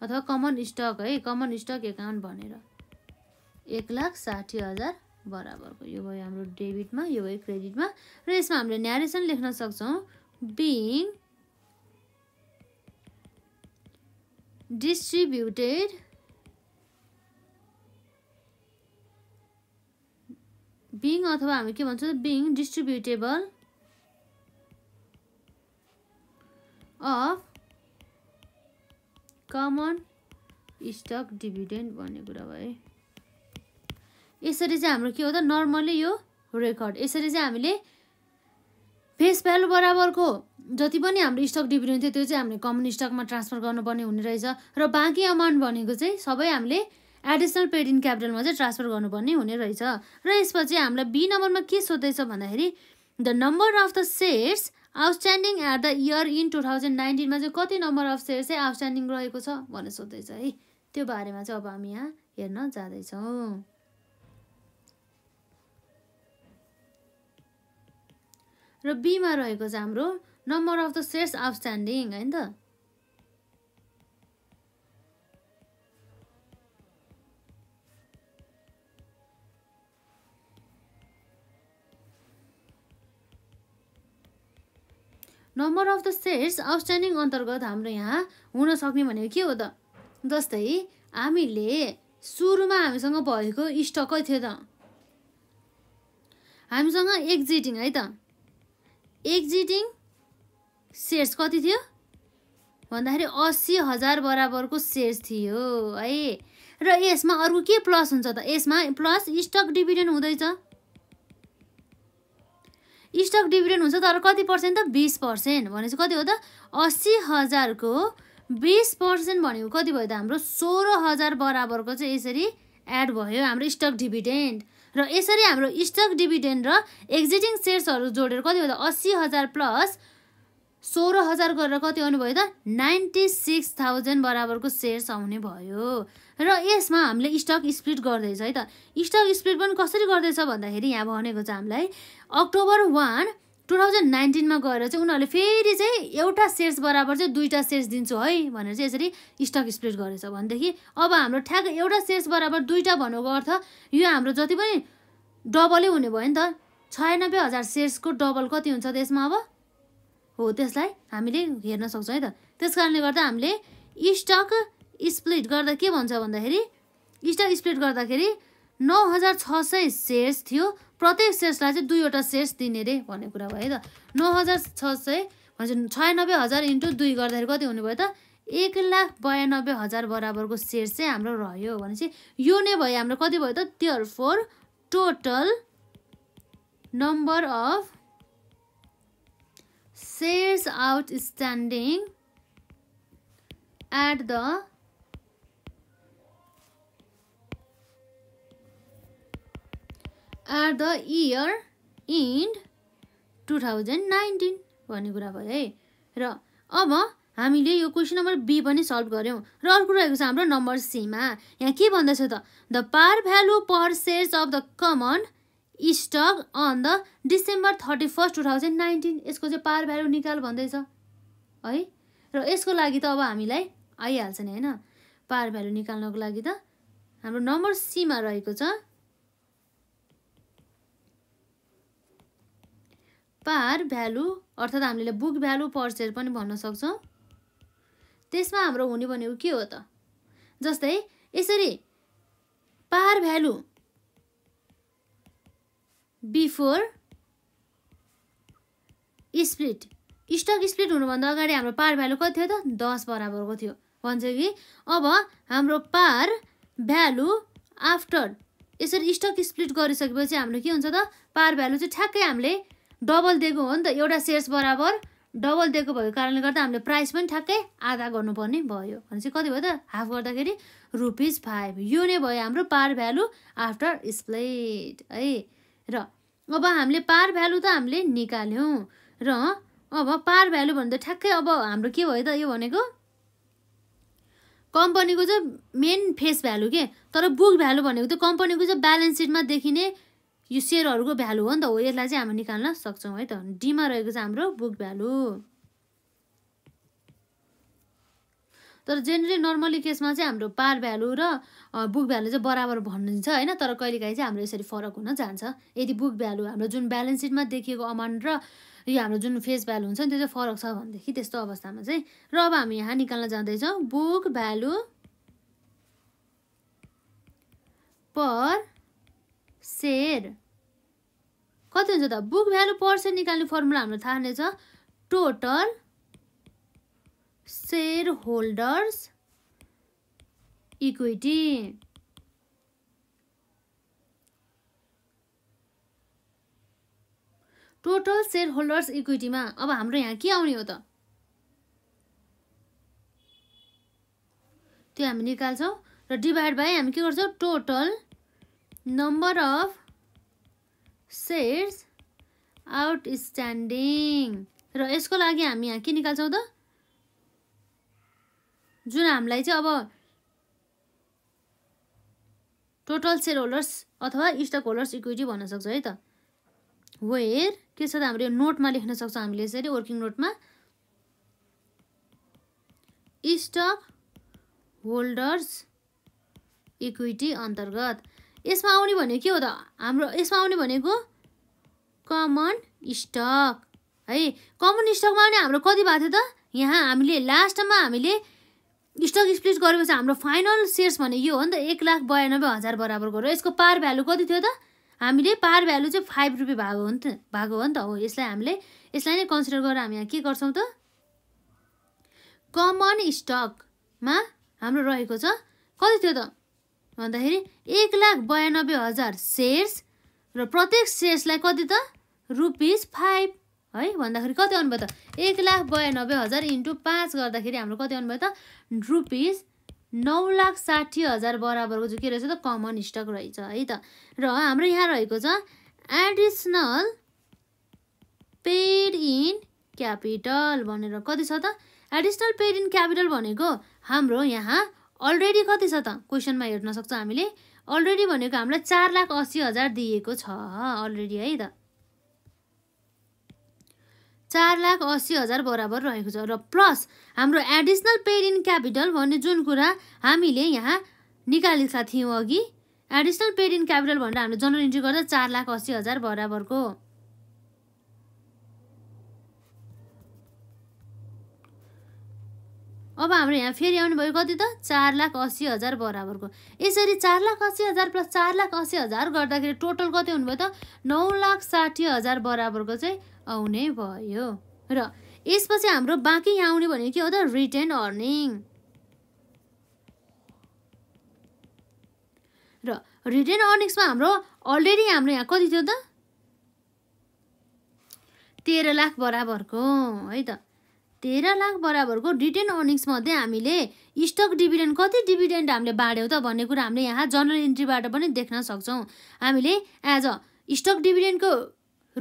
अथवा कमन स्टक है कमन स्टक एकाउन्ट भनेर एक लाख साठी हजार बराबरको यो भयो हाम्रो डेबिटमा यो भयो क्रेडिटमा र यसमा हामीले न्यारेसन लेख्न सक्छौँ बिङ डिस्ट्रिब्युटेड बिङ अथवा हामी के भन्छौँ being distributable of common stock dividend भन्ने कुरा भयो यसरी चाहिँ हाम्रो के हो त नर्मल्ली यो रेकर्ड यसरी चाहिँ हामीले फेस भ्यालु बराबरको जति पनि हाम्रो स्टक डिभिडेन्ड थियो त्यो चाहिँ हामीले कमन स्टकमा ट्रान्सफर गर्नुपर्ने हुने रहेछ र बाँकी अमाउन्ट भनेको चाहिँ सबै हामीले एडिसनल पेड इन क्यापिटलमा चाहिँ ट्रान्सफर गर्नुपर्ने हुने रहेछ र यसपछि हामीलाई बी नम्बरमा के सोध्दैछ भन्दाखेरि the number of the shares outstanding at the year in two thousand नाइन्टिनमा चाहिँ कति नम्बर अफ सेयर्स चाहिँ आउटस्ट्यान्डिङ रहेको छ भनेर सोध्दैछ है त्यो बारेमा चाहिँ अब हामी यहाँ हेर्न जाँदैछौँ र बीमा रहेको छ हाम्रो number of the shares outstanding होइन त number of the sets outstanding अन्तर्गत हाम्रो यहाँ हुन सक्ने भनेको के हो त जस्तै हामीले सुरुमा हामीसँग भएको स्टकै थियो त हामीसँग एक्जिटिङ है त एक्जिटिङ सेट्स कति थियो भन्दाखेरि अस्सी हजार बराबरको सेयर्स थियो है र यसमा अर्को के प्लस हुन्छ त यसमा प्लस स्टक डिभिडेन्ड हुँदैछ स्टक डिभिडेन्ड हुन्छ तर कति पर्सेन्ट त बिस पर्सेन्ट भनेपछि कति हो त अस्सी हजारको बिस पर्सेन्ट भनेको कति भयो त हाम्रो सोह्र हजार बराबरको चाहिँ यसरी एड भयो हाम्रो स्टक डिभिडेन्ड र यसरी हाम्रो स्टक डिभिडेन्ड र एक्जिटिङ सेयर्सहरू जोडेर कति भयो त अस्सी हजार प्लस सोह्र हजार गरेर कति आउनुभयो त नाइन्टी सिक्स थाउजन्ड बराबरको सेयर्स आउने भयो र यसमा हामीले स्टक स्प्लिट गर्दैछ है त स्टक स्प्लिट पनि कसरी गर्दैछ भन्दाखेरि यहाँ भनेको छ हामीलाई अक्टोबर वान टु थाउजन्ड नाइन्टिनमा गएर चाहिँ उनीहरूले फेरि चाहिँ एउटा सेयर्स बराबर चाहिँ दुईवटा सेयर्स दिन्छु है भनेर चाहिँ यसरी स्टक स्प्लिट गरेछ भनेदेखि अब हाम्रो ठ्याक एउटा सेयर्स बराबर दुईवटा भन्नुको अर्थ यो हाम्रो जति पनि डबलै हुने भयो नि त छयानब्बे हजार सेयर्सको डबल कति हुन्छ त्यसमा अब हो त्यसलाई हामीले हेर्न सक्छौँ है त त्यस कारणले गर्दा हामीले स्टक स्प्लिट गर्दा के भन्छ भन्दाखेरि स्टक स्प्लिट गर्दाखेरि नौ हजार छ सय सेयर्स थियो प्रत्येक सेयर्सलाई चाहिँ दुईवटा सेयर्स दिने रे भन्ने कुरा भयो है त नौ हजार छ सय भन्छ छयानब्बे हजार इन्टु दुई गर्दाखेरि कति हुनुभयो त एक लाख बयानब्बे हजार बराबरको सेयर चाहिँ हाम्रो रह्यो भनेपछि यो नै भयो हाम्रो कति भयो त त्योहरू for total number of shares outstanding at the or the year end two thousand nineteen भन्ने कुरा भयो है र अब हामीले यो क्वेसन नम्बर बी पनि सल्भ गऱ्यौँ र अर्को रहेको छ हाम्रो नम्बर सीमा यहाँ के भन्दैछ त the par value per shares of the common stock on the December thirty first two thousand nineteen यसको चाहिँ पार भ्यालु निकाल भन्दैछ है र यसको लागि त अब हामीलाई आइहाल्छ नि होइन पार भ्यालु निकाल्नको लागि त हाम्रो नम्बर सीमा रहेको छ पार भ्यालु अर्थात् हामीले बुक भ्यालु पर्चेज पनि भन्न सक्छौँ त्यसमा हाम्रो हुने भनेको के हो त जस्तै यसरी par value before split stock split हुनुभन्दा अगाडि हाम्रो पार भ्यालु कति थियो त दस बराबरको थियो भन्छ कि अब हाम्रो पार भ्यालु आफ्टर यसरी स्टक स्प्लिट गरिसकेपछि हाम्रो के हुन्छ त पार भ्यालु चाहिँ ठ्याक्कै हामीले डबल दिएको हो नि त एउटा सेयर्स बराबर डबल दिएको भएको कारणले गर्दा हामीले प्राइस पनि ठ्याक्कै आधा गर्नुपर्ने भयो भने चाहिँ कति भयो त हाफ गर्दाखेरि रुपिज फाइभ यो नै भयो हाम्रो पार भ्यालु आफ्टर स्प्लेट है र अब हामीले पार भ्यालु त हामीले निकाल्यौँ र अब पार भ्यालु त ठ्याक्कै अब हाम्रो के भयो त यो भनेको कम्पनीको चाहिँ मेन फेस भ्यालु के तर बुक भ्यालु भनेको त कम्पनीको चाहिँ ब्यालेन्स सिटमा देखिने यो सेयरहरूको भ्यालु हो नि त हो यसलाई चाहिँ हामी निकाल्न सक्छौँ है त डीमा रहेको छ हाम्रो बुक भ्यालु तर जेनरली नर्मली केसमा चाहिँ हाम्रो पार भ्यालु र बुक भ्यालु चाहिँ बराबर भनिन्छ होइन तर कहिलेकाहीँ चाहिँ हाम्रो यसरी फरक हुन जान्छ यदि बुक भ्यालु हाम्रो जुन ब्यालेन्स सिटमा देखिएको अमाउन्ट र यो हाम्रो जुन फेस भ्यालु हुन्छ नि त्यो चाहिँ फरक छ भनेदेखि त्यस्तो अवस्थामा चाहिँ र अब हामी यहाँ निकाल्न जाँदैछौँ बुक भ्यालु पर सेयर कति हुन्छ त बुक भ्यालु पर्सेन्ट निकाल्ने फर्मुला हाम्रो थाहा हुनेछ total shareholders equity total shareholders इक्विटीमा अब हाम्रो यहाँ के आउने हो त त्यो हामी निकाल्छौँ र डिभाइड बाई हामी के गर्छौँ total number of shares outstanding र यसको लागि हामी यहाँ के निकाल्छौँ त जुन हामीलाई चाहिँ अब टोटल सेयर होल्डर्स अथवा स्टक होल्डर्स इक्विटी भन्न सक्छ है त वेयर के छ त हाम्रो यो नोटमा लेख्न सक्छौँ हामीले यसरी वर्किङ नोटमा स्टक होल्डर्स इक्विटी अन्तर्गत यसमा आउने भनेको के हो त हाम्रो यसमा आउने भनेको कमन स्टक है कमन स्टकमा आउने हाम्रो कति भएको थियो त यहाँ हामीले लास्टमा हामीले स्टक स्प्लिट गरेपछि हाम्रो फाइनल सेयर्स भने यो हो नि त एक लाख बयानब्बे हजार बराबरको र यसको पार भ्यालु कति थियो त हामीले पार भ्यालु चाहिँ फाइभ रुपियाँ भएको हो नि त भएको हो नि त हो यसलाई हामीले यसलाई नै कन्सिडर गरेर हामी यहाँ के गर्छौँ त कमन स्टकमा हाम्रो रहेको छ कति थियो त भन्दाखेरि एक लाख बयानब्बे हजार सेयर्स र प्रत्येक सेयर्सलाई कति त रुपिस फाइभ है भन्दाखेरि कति आउनु भयो त एक लाख बयानब्बे हजार इन्टु पाँच गर्दाखेरि हाम्रो कति आउनु भयो त रुपिस नौ लाख साठी हजार बराबरको चाहिँ के रहेछ त कमन स्टक रहेछ है त र हाम्रो यहाँ रहेको छ एडिसनल पेड इन क्यापिटल भनेर कति छ त एडिसनल पेड इन क्यापिटल भनेको हाम्रो यहाँ अलरेडी कति छ त क्वेसनमा हेर्न सक्छौँ हामीले अलरेडी भनेको हामीलाई चार लाख अस्सी हजार दिएको छ अलरेडी है त चार लाख अस्सी हजार बराबर रहेको छ र प्लस हाम्रो एडिसनल पेड इन क्यापिटल भन्ने जुन कुरा हामीले यहाँ निकालेका थियौँ अघि एडिसनल पेड इन क्यापिटल भनेर हामीले जनरल इन्ट्री गर्दा चार लाख अस्सी हजार बराबरको अब हाम्रो यहाँ फेरि आउनुभयो कति त चार लाख असी हजार बराबरको यसरी चार लाख असी हजार प्लस चार लाख असी हजार गर्दाखेरि टोटल कति हुनुभयो त नौ लाख साठी हजार बराबरको चाहिँ आउने भयो र यसपछि हाम्रो बाँकी यहाँ आउने भनेको के हो त रिटर्न अर्निङ र रिटर्न अर्निङ्समा हाम्रो अलरेडी हाम्रो यहाँ कति थियो त तेह्र लाख बराबरको है त तेह्र लाख बराबरको रिटेन अर्निङ्समध्ये हामीले स्टक डिभिडेन्ड कति डिभिडेन्ड हामीले बाँड्यौँ त भन्ने कुरा हामीले यहाँ जर्नल इन्ट्रीबाट पनि देख्न सक्छौँ हामीले एज अ स्टक डिभिडेन्डको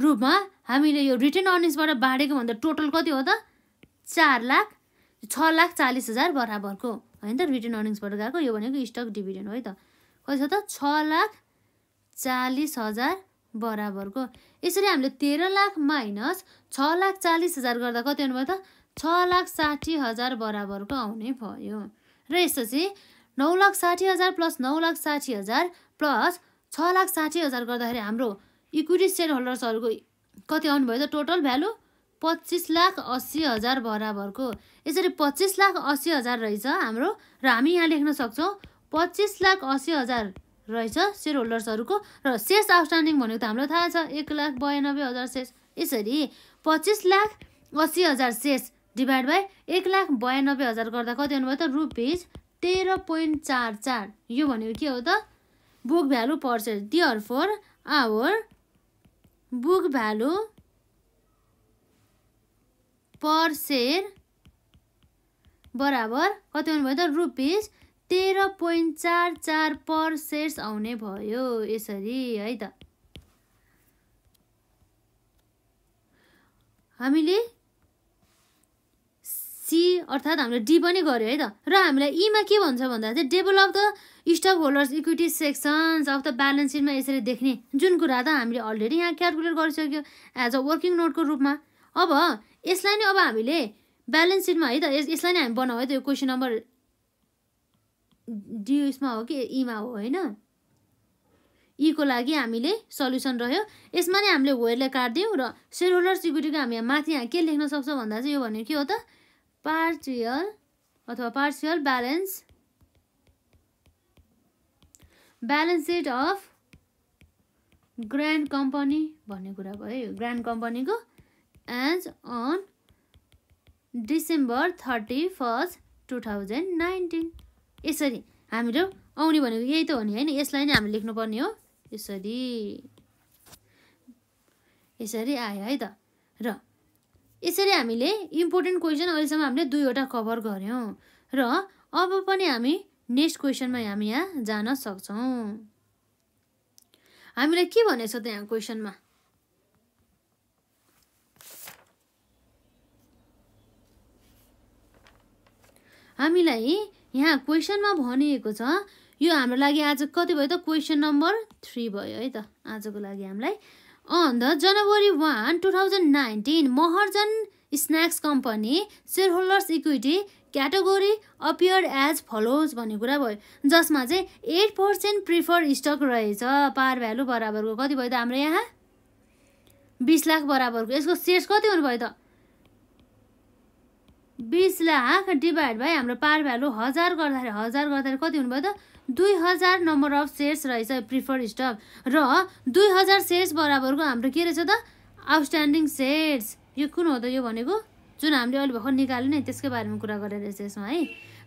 रूपमा हामीले यो रिटर्न अर्निङ्सबाट बाँडेको भन्दा टोटल कति हो त चार लाख छ लाख चालिस हजार बराबरको होइन त रिटर्न अर्निङ्सबाट गएको यो भनेको स्टक डिभिडेन्ड हो है त कति छ त छ लाख चालिस हजार बराबरको यसरी हामीले तेह्र लाख माइनस छ लाख चालिस हजार गर्दा कति हुनुभयो त छ लाख साठी हजार बराबरको आउने भयो र यसपछि नौ लाख साठी हजार प्लस नौ लाख साठी हजार प्लस छ लाख साठी हजार गर्दाखेरि हाम्रो इक्विटी सेयर होल्डर्सहरूको कति आउनुभयो त टोटल भ्यालु पच्चिस लाख अस्सी हजार बराबरको यसरी पच्चिस लाख अस्सी हजार रहेछ हाम्रो र हामी यहाँ लेख्न सक्छौँ पच्चिस लाख अस्सी हजार रहेछ सेयर होल्डर्सहरूको र सेस आउटस्ट्यान्डिङ भनेको त हाम्रो थाहा छ एक लाख बयानब्बे हजार सेस यसरी पच्चिस लाख अस्सी हजार सेस डिभाइड बाई एक लाख बयानब्बे हजार गर्दा कति आउनुभयो त रुपिज तेह्र पोइन्ट चार चार यो भनेको के हो त book value per share therefore our book value per share बराबर कति आउनुभयो त रुपिज तेह्र पोइन्ट चार चार पर सेयर्स आउने भयो यसरी है त हामीले सी अर्थात् हामीले डी पनि गऱ्यो है त र हामीलाई ईमा e के भन्छ भन्दा चाहिँ डेबल of the stockholders equity sections of the balance सिटमा यसरी देख्ने जुन कुरा त हामीले अलरेडी यहाँ क्यालकुलेट गरिसक्यो एज अ वर्किङ नोटको रूपमा अब यसलाई नै अब हामीले ब्यालेन्स सिटमा है त यसलाई नै हामी बनाऊ है त यो क्वेसन नम्बर डी उयसमा हो कि ईमा e हो होइन ईको e लागि हामीले सल्युसन रह्यो यसमा नै हामीले वेयरलाई काटिदियौँ र सेयर होल्डर सिक्युरिटीको हामी माथि यहाँ के लेख्न सक्छौँ भन्दा चाहिँ यो भनेको के हो त पार्सियल अथवा partial balance balance sheet of grand company भन्ने कुरा भयो ग्रान्ड कम्पनीको as on December thirty first two thousand nineteen यसरी हामीहरू आउने भनेको यही त हो नि होइन यसलाई नै हामी लेख्नुपर्ने हो यसरी यसरी आयो है त र यसरी हामीले इम्पोर्टेन्ट क्वेसन अहिलेसम्म हामीले दुईवटा कभर गऱ्यौँ र अब पनि हामी नेक्स्ट क्वेसनमा हामी यहाँ जान सक्छौँ हामीलाई के भनेको छ त यहाँ क्वेसनमा हामीलाई यहाँ क्वेसनमा भनिएको छ यो हाम्रो लागि आज कति भयो त क्वेसन नम्बर थ्री भयो है त आजको लागि हामीलाई on the January one two thousand nineteen Maharjan snacks company shareholders equity category appear as follows भन्ने कुरा भयो जसमा चाहिँ एट पर्सेन्ट प्रिफर स्टक रहेछ पार भ्यालु बराबरको कति भयो त हाम्रो यहाँ बिस लाख बराबरको यसको सेयर्स कति हुनुभयो त बिस लाख डिभाइड भाइ हाम्रो पार भ्यालु हजार गर्दाखेरि हजार गर्दाखेरि कति हुनुभयो त दुई हजार नम्बर अफ सेयर्स रहेछ प्रिफर्ड स्टक र दुई हजार सेयर्स बराबरको हाम्रो के रहेछ त आउटस्ट्यान्डिङ सेयर्स यो कुन हो त यो भनेको जुन हामीले अहिले भर्खर निकाल्यो नि त्यसकै बारेमा कुरा गरेर रहेछ यसमा है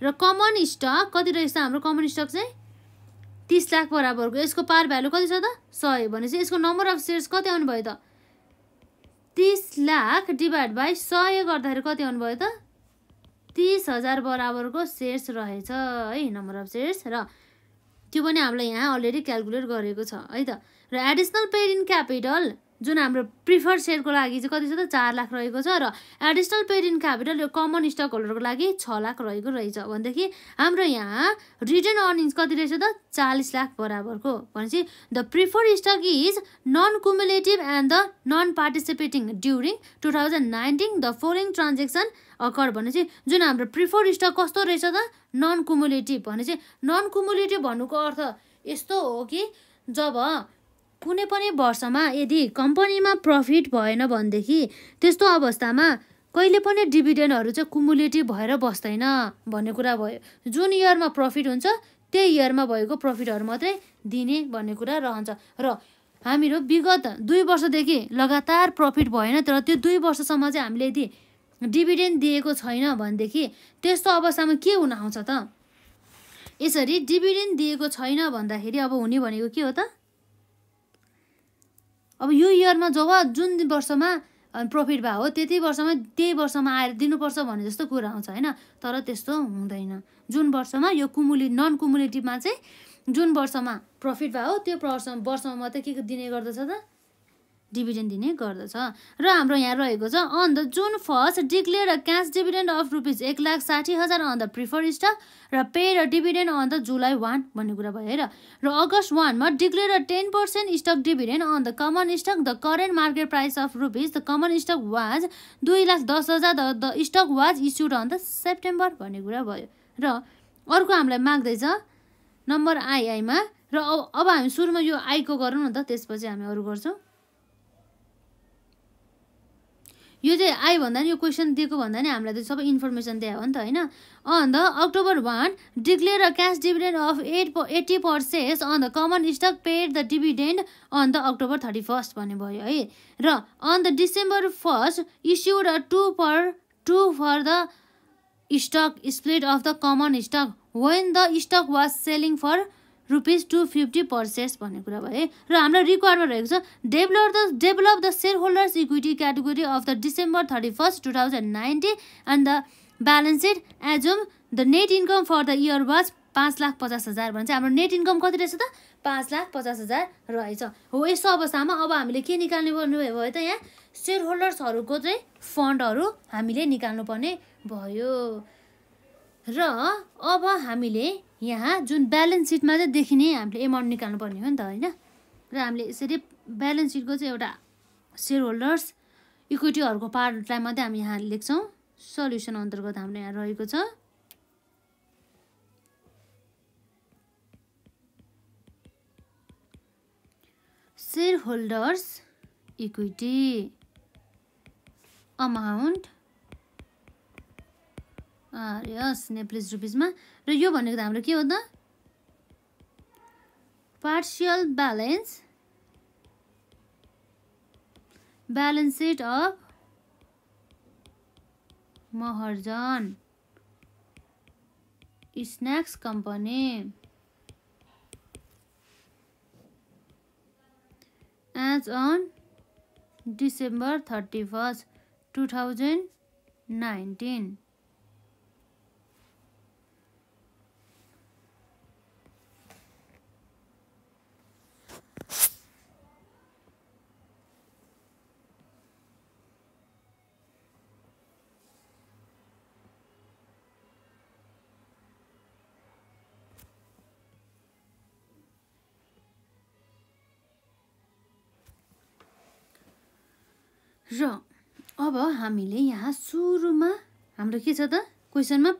र कमन स्टक कति रहेछ हाम्रो कमन स्टक चाहिँ तिस लाख बराबरको यसको पार भ्यालु कति छ त सय भनेपछि यसको नम्बर अफ सेयर्स कति आउनुभयो त तिस लाख डिभाइड बाई सय गर्दाखेरि कति आउनुभयो त तिस हजार बराबरको सेयर्स रहेछ है नम्बर अफ सेयर्स र त्यो पनि हामीलाई यहाँ अलरेडी क्यालकुलेट गरेको छ है त र एडिसनल पेड इन क्यापिटल जुन हाम्रो प्रिफर सेयरको लागि चाहिँ कति छ त चार लाख रहेको छ र एडिसनल पेड इन क्यापिटल यो कमन स्टक होल्डरको लागि छ लाख रहेको रहेछ भनेदेखि हाम्रो यहाँ रिटर्न अर्निङ्स कति रहेछ त चालिस लाख बराबरको भनेपछि the preferred stock is non cumulative and the non participating during two thousand nineteen the following transaction occur भनेपछि जुन हाम्रो प्रिफर स्टक कस्तो रहेछ त नन कुमुलेटिभ चाहिँ नन कुमुलेटिभ भन्नुको अर्थ यस्तो हो कि जब कुनै पनि वर्षमा यदि कम्पनीमा प्रफिट भएन भनेदेखि त्यस्तो अवस्थामा कहिले पनि डिभिडेन्डहरू चाहिँ कुमुलेटिभ भएर बस्दैन भन्ने कुरा भयो जुन इयरमा प्रफिट हुन्छ त्यही इयरमा भएको प्रफिटहरू मात्रै दिने भन्ने कुरा रहन्छ र हामीहरू विगत दुई वर्षदेखि लगातार प्रफिट भएन तर त्यो दुई वर्षसम्म चाहिँ हामीले यदि डिभिडेन्ड दिएको छैन भनेदेखि त्यस्तो अवस्थामा के हुन आउँछ त यसरी डिभिडेन्ड दिएको छैन भन्दाखेरि अब हुने भनेको के हो त अब यो इयरमा जब जुन वर्षमा प्रफिट भएको हो त्यति वर्षमा त्यही वर्षमा आएर दिनुपर्छ भन्ने जस्तो कुरा आउँछ होइन तर त्यस्तो हुँदैन जुन वर्षमा यो कुमुले नन कुमुलेटिभमा चाहिँ जुन वर्षमा प्रफिट हो त्यो वर्ष वर्षमा मात्रै के दिने गर्दछ त डिभिडेन्ड दिने गर्दछ र हाम्रो यहाँ रहेको छ on the June first declare a cash dividend of rupees एक लाख साठी हजार अन द प्रिफर स्टक र पे र dividend on the July one भन्ने कुरा भयो है र अगस्ट वानमा declare a ten percent stock dividend on the common stock the current market price of rupees the common stock was दुई लाख दस हजार the stock was issued on the September भन्ने कुरा भयो र अर्को हामीलाई माग्दैछ नम्बर आइआईमा र अब हामी सुरुमा यो आईको गरौँ न त त्यसपछि हामी अरू गर्छौँ यो चाहिँ आयो भन्दा नि यो क्वेसन दिएको भन्दा नि हामीलाई त सबै इन्फर्मेसन दिएको हो नि त होइन on the October one declare a cash dividend of at eighty per share on the common stock paid the dividend on the October thirty first भन्ने भयो है र on the December first issued a two per two for the stock split of the common stock when the stock was selling for rupees two fifty per share भन्ने कुरा भयो है र हाम्रो रिक्वायरमा रहेको छ develop the develop the shareholders equity category of the December thirty first two thousand ninety and the balance as assume the net income for the year was पाँच लाख पचास हजार भने हाम्रो नेट इन्कम कति रहेछ त पाँच लाख पचास हजार रहेछ हो यस्तो अवस्थामा अब हामीले के निकाल्नु पर्ने भयो त यहाँ सेयर होल्डर्सहरूको चाहिँ फन्डहरू हामीले निकाल्नुपर्ने भयो र अब हामीले यहाँ जुन ब्यालेन्स सिटमा चाहिँ देखिने हामीले एमाउन्ट निकाल्नु पर्ने हो नि त होइन र हामीले यसरी ब्यालेन्स सिटको चाहिँ एउटा सेयर होल्डर्स इक्विटीहरूको पार्टलाई मात्रै हामी यहाँ लेख्छौँ सल्युसन अन्तर्गत हाम्रो यहाँ रहेको छ सेयर होल्डर्स इक्विटी अमाउन्ट यस नेप्लिज रुपिजमा र यो भनेको त हाम्रो के हो त partial balance balance sheet of Maharjan snacks company as on December thirty first two thousand nineteen र अब हामीले यहाँ सुरुमा हाम्रो के छ त क्वेसनमा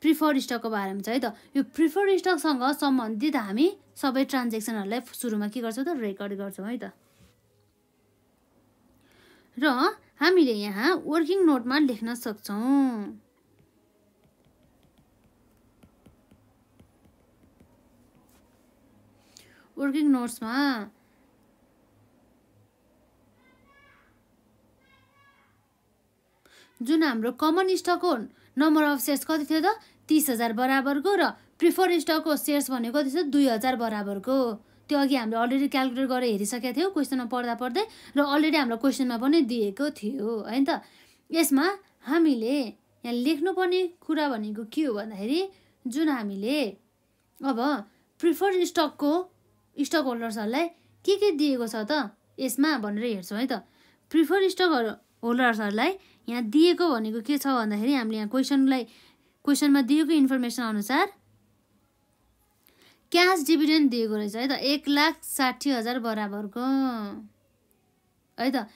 प्रिफर स्टकको बारेमा छ है त यो प्रिफर स्टकसँग सम्बन्धित हामी सबै ट्रान्जेक्सनहरूलाई सुरुमा के गर्छौँ त रेकर्ड गर्छौँ है त र हामीले यहाँ वर्किङ नोटमा लेख्न सक्छौँ वर्किङ नोट्समा जुन हाम्रो कमन स्टकको नम्बर अफ सेयर्स कति थियो त तिस हजार बराबरको र प्रिफर स्टकको सेयर्स भनेको कति थियो दुई हजार बराबरको त्यो अघि हामीले अलरेडी क्यालकुलेट गरेर हेरिसकेका थियौँ क्वेसनमा पढ्दा पढ्दै र अलरेडी हाम्रो क्वेसनमा पनि दिएको थियो है त यसमा हामीले यहाँ लेख्नुपर्ने कुरा भनेको के हो भन्दाखेरि जुन हामीले अब प्रिफर्ड स्टकको स्टक होल्डर्सहरूलाई के के दिएको छ त यसमा भनेर हेर्छौँ है त प्रिफर स्टक होल्डर्सहरूलाई यहाँ दिएको भनेको के छ भन्दाखेरि हामीले यहाँ क्वेसनलाई क्वेसनमा दिएको इन्फर्मेसन अनुसार क्यास डिभिडेन्ड दिएको रहेछ है त एक लाख साठी हजार बराबरको है त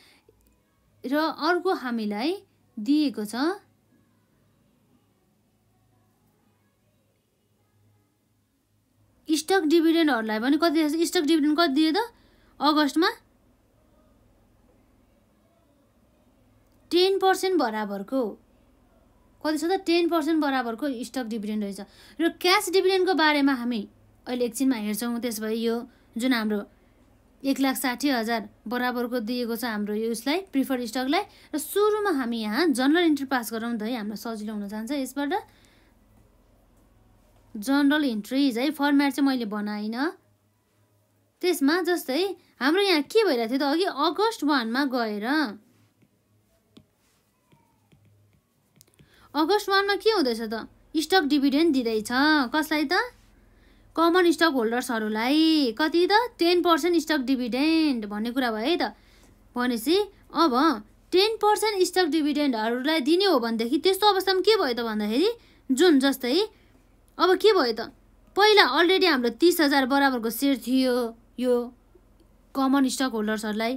र अर्को हामीलाई दिएको छ स्टक डिभिडेन्डहरूलाई पनि कति स्टक डिभिडेन्ड कति दिए त अगस्तमा टेन पर्सेन्ट बराबरको कति छ त टेन पर्सेन्ट बराबरको स्टक डिभिडेन्ड रहेछ र क्यास डिभिडेन्डको बारेमा हामी अहिले एकछिनमा हेर्छौँ त्यस भए यो जुन हाम्रो एक लाख साठी हजार बराबरको दिएको छ हाम्रो यसलाई प्रिफर स्टकलाई र सुरुमा हामी यहाँ जनरल इन्ट्री पास गरौँ त है हाम्रो सजिलो हुन जान्छ यसबाट जनरल इन्ट्रिज है फर्मेट चाहिँ मैले बनाइनँ त्यसमा जस्तै हाम्रो यहाँ के भइरहेको थियो त अघि अगस्त वानमा गएर अगस्त वानमा के हुँदैछ त स्टक डिभिडेन्ड दिँदैछ कसलाई त कमन स्टक होल्डर्सहरूलाई कति त टेन पर्सेन्ट स्टक डिभिडेन्ड भन्ने कुरा भयो है त भनेपछि अब टेन पर्सेन्ट स्टक डिभिडेन्डहरूलाई दिने हो भनेदेखि त्यस्तो अवस्थामा के भयो त भन्दाखेरि जुन जस्तै अब के भयो त पहिला अलरेडी हाम्रो तिस हजार बराबरको सेयर थियो यो कमन स्टक होल्डर्सहरूलाई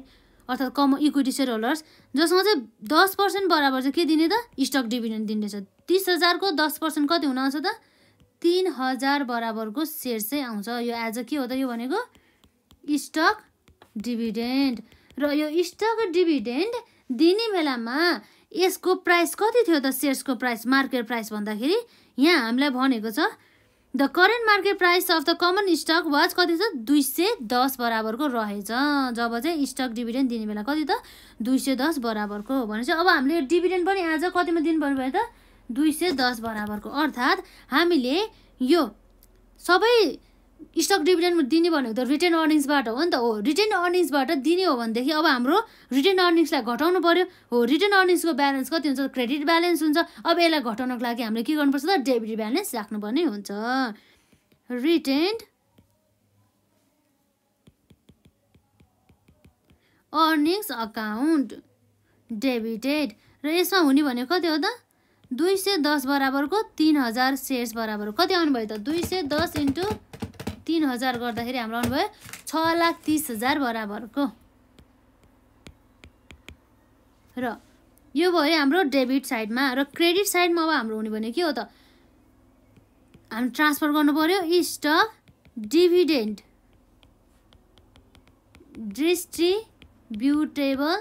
अर्थात् कम इक्विटी सेयर होल्डर्स जसमा चाहिँ दस पर्सेन्ट बराबर चाहिँ के दिने त स्टक डिभिडेन्ड दिने तिस हजारको दस पर्सेन्ट कति हुन आउँछ त तिन हजार बराबरको सेयर चाहिँ आउँछ यो एज अ के हो त यो भनेको स्टक डिभिडेन्ड र यो स्टक डिभिडेन्ड दिने बेलामा यसको प्राइस कति थियो त सेयर्सको प्राइस मार्केट प्राइस भन्दाखेरि यहाँ हामीलाई भनेको छ the current market price of the common stock was कति छ दुई सय दस बराबरको रहेछ जब चाहिँ स्टक डिभिडेन्ड दिने बेला कति त दुई सय दस बराबरको हो भनेपछि अब हामीले डिभिडेन्ड पनि आज कतिमा दिनु भयो त दुई सय दस बराबरको अर्थात् हामीले यो सबै स्टक डिभिडेन्ड दिने भनेको त रिटर्न अर्निङ्सबाट हो नि त हो रिटर्न अर्निङ्सबाट दिने हो भनेदेखि अब हाम्रो रिटर्न अर्निङ्सलाई घटाउनु पऱ्यो हो रिटर्न अर्निङ्सको ब्यालेन्स कति हुन्छ क्रेडिट ब्यालेन्स हुन्छ अब यसलाई घटाउनको लागि हामीले के गर्नुपर्छ त डेबिट ब्यालेन्स राख्नुपर्ने हुन्छ रिटर्न अर्निङ्स अकाउन्ट डेबिटेड र यसमा हुने भनेको कति हो त दुई सय दस बराबरको तिन हजार सेयर्स बराबर कति आउनुभयो त दुई सय दस इन्टु तिन हजार गर्दाखेरि हाम्रो आउनुभयो छ लाख तिस हजार बराबरको र यो भयो हाम्रो डेबिट साइडमा र क्रेडिट साइडमा अब हाम्रो हुने भने के हो त हामी ट्रान्सफर गर्नु पऱ्यो इस्ट डिभिडेन्ड डिस्ट्रिब्युटेबल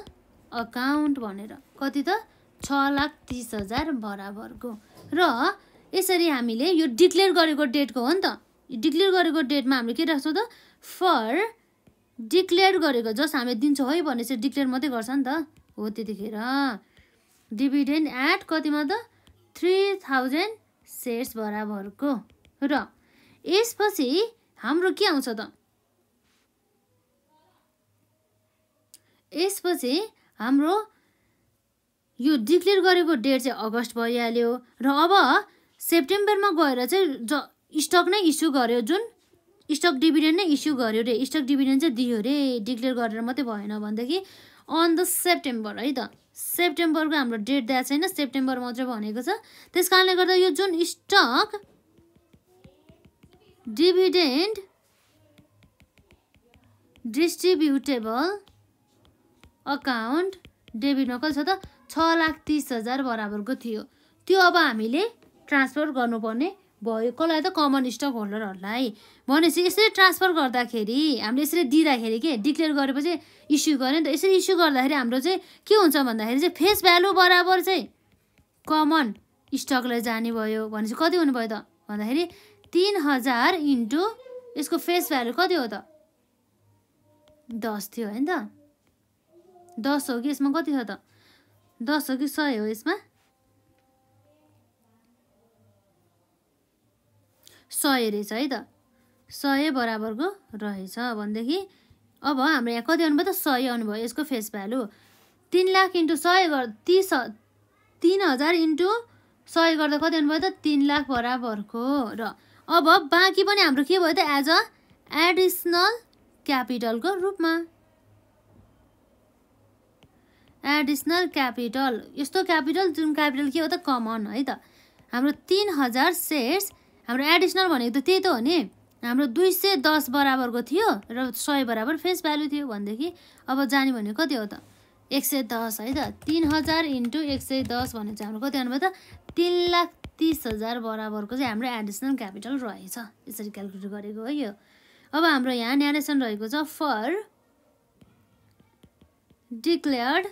अकाउन्ट भनेर कति त छ लाख तिस हजार बराबरको र यसरी हामीले यो डिक्लेयर गरेको डेटको हो नि त डिक्लेयर गरेको डेटमा हामीले के राख्छौँ त फर डिक्लेयर गरेको जस हामीले दिन्छौँ है भने चाहिँ डिक्लेयर मात्रै गर्छ नि त हो त्यतिखेर डिभिडेन्ड एट कतिमा त थ्री थाउजन्ड सेयर्स बराबरको र यसपछि हाम्रो के आउँछ त यसपछि हाम्रो यो डिक्लेयर गरेको डेट चाहिँ अगस्त भइहाल्यो र अब सेप्टेम्बरमा गएर चाहिँ ज स्टक नै इस्यु गर्यो जुन स्टक डिभिडेन्ड नै इस्यु गर्यो रे स्टक डिभिडेन्ड चाहिँ दियो रे डिक्लेयर गरेर मात्रै भएन भनेदेखि अन द सेप्टेम्बर है त सेप्टेम्बरको हाम्रो डेट दिएको छैन सेप्टेम्बर मात्रै भनेको छ त्यस कारणले गर्दा यो जुन stock dividend distributable account debit नकल छ त छ लाख तिस हजार बराबरको थियो त्यो अब हामीले ट्रान्सफर गर्नुपर्ने भयो कसलाई त कमन स्टक होल्डरहरूलाई भनेपछि यसरी ट्रान्सफर गर्दाखेरि हामीले यसरी दिँदाखेरि के डिक्लेयर गरेपछि इस्यु गऱ्यो नि त यसरी इस्यु गर्दाखेरि हाम्रो चाहिँ के हुन्छ भन्दाखेरि चाहिँ फेस भ्यालु बराबर चाहिँ कमन स्टकलाई जाने भयो भनेपछि कति हुनुभयो त भन्दाखेरि तिन हजार इन्टु यसको फेस भ्यालु कति हो त दस थियो होइन त दस हो कि यसमा कति छ त दस हो कि सय हो यसमा सय रहेछ है त सय बराबरको रहेछ भनेदेखि अब हाम्रो यहाँ कति आउनुभयो त सय आउनुभयो यसको फेस भ्यालु तिन लाख इन्टु सय गर्दा तिस तिन हजार इन्टु सय गर्दा कति आउनुभयो त तिन लाख बराबरको र अब बाँकी पनि हाम्रो के भयो त एज अ एडिसनल क्यापिटलको रूपमा एडिसनल क्यापिटल यस्तो क्यापिटल जुन क्यापिटल के हो त कमन है त हाम्रो तिन हजार सेयर्स हाम्रो एडिसनल भनेको त त्यही त हो नि हाम्रो दुई सय दस बराबरको थियो र सय बराबर फेस भ्यालु थियो भनेदेखि अब जाने भने कति हो त एक सय दस है त तिन हजार इन्टु एक सय दस भने चाहिँ हाम्रो कति आउनुभयो त तिन लाख तिस हजार बराबरको चाहिँ हाम्रो एडिसनल क्यापिटल रहेछ यसरी क्यालकुलेट गरेको है यो अब हाम्रो यहाँ न्यारेसन रहेको छ for declared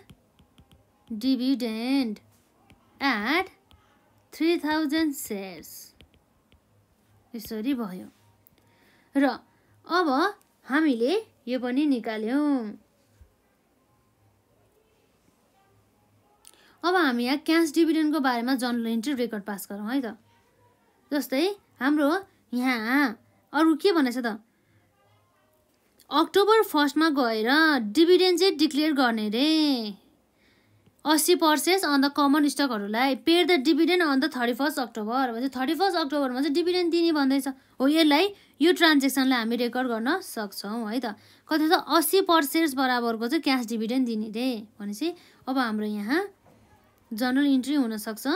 dividend at three thousand shares यसरी भयो र अब हामीले यो पनि निकाल्यौँ अब हामी यहाँ क्यास डिभिडेन्डको बारेमा जर्नल इन्ट्री रेकर्ड पास गरौँ है त जस्तै हाम्रो यहाँ अरू के भनेछ त अक्टोबर फर्स्टमा गएर डिभिडेन्ड चाहिँ डिक्लेयर गर्ने रे अस्सी पर्सेन्ट अन द कमन स्टकहरूलाई paid the dividend on the thirty first October भन्छ थर्टी फर्स्ट अक्टोबरमा चाहिँ डिभिडेन्ड दिने भन्दैछ हो यसलाई यो ट्रान्जेक्सनलाई हामी रेकर्ड गर्न सक्छौँ है त कति छ अस्सी पर्सेन्ट बराबरको चाहिँ क्यास डिभिडेन्ड दिने रे भनेपछि अब हाम्रो यहाँ जनरल इन्ट्री हुनसक्छ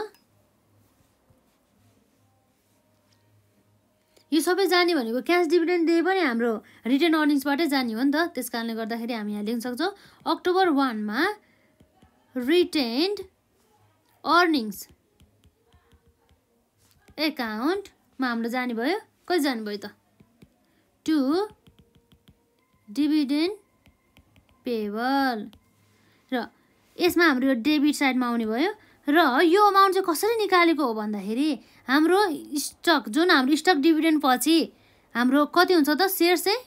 यो सबै जाने भनेको क्यास डिभिडेन्ड दिए पनि हाम्रो रिटर्न अर्निङ्सबाटै जाने हो नि त त्यस कारणले गर्दाखेरि हामी यहाँ लेख्न सक्छौँ अक्टोबर वानमा retained अर्निङ्स एकाउन्टमा हाम्रो जाने भयो कहिले जानुभयो त टु डिभिडेन्ड पेबल र यसमा हाम्रो यो डेबिट साइडमा आउने भयो र यो अमाउन्ट चाहिँ कसरी निकालेको हो भन्दाखेरि हाम्रो स्टक जुन हाम्रो स्टक डिभिडेन्ड पछि हाम्रो कति हुन्छ त सेयर्स चाहिँ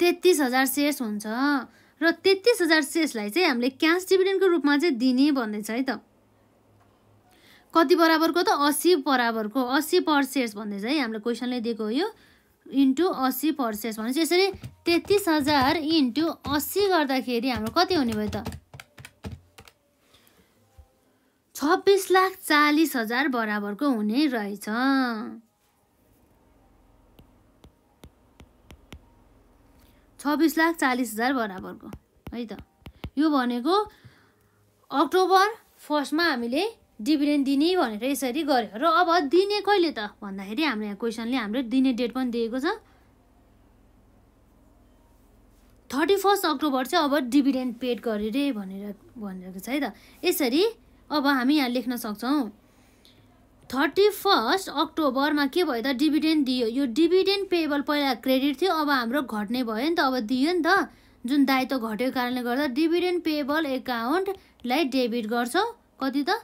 तेत्तिस हजार सेयर्स हुन्छ र तेत्तिस हजार सेसलाई चाहिँ हामीले क्यास डिभिडेन्डको रूपमा चाहिँ दिने भन्दैछ है त कति बराबरको त असी बराबरको असी पर्सेस भन्दैछ है हामीले क्वेसनले दिएको हो यो इन्टु असी पर्सेस भनेपछि यसरी तेत्तिस हजार इन्टु असी गर्दाखेरि हाम्रो कति हुने भयो त छब्बिस लाख चालिस हजार बराबरको हुने रहेछ छब्बिस लाख चालिस हजार बराबरको है त यो भनेको अक्टोबर फर्स्टमा हामीले डिभिडेन्ड दिने भनेर यसरी गऱ्यो र अब दिने कहिले त भन्दाखेरि हाम्रो यहाँ क्वेसनले हाम्रो दिने डेट पनि दिएको छ थर्टी फर्स्ट अक्टोबर चाहिँ अब डिभिडेन्ड पेड गरेर भनेर भनिरहेको छ है त यसरी अब हामी यहाँ लेख्न सक्छौँ थर्टी फर्स्ट अक्टोबरमा के भयो त डिभिडेन्ड दियो यो डिभिडेन्ड पेएबल पहिला क्रेडिट थियो अब हाम्रो घट्ने भयो नि त अब दियो नि त जुन दायित्व घट्यो कारणले गर्दा डिभिडेन्ड पेएबल एकाउन्टलाई डेबिट गर्छौँ कति त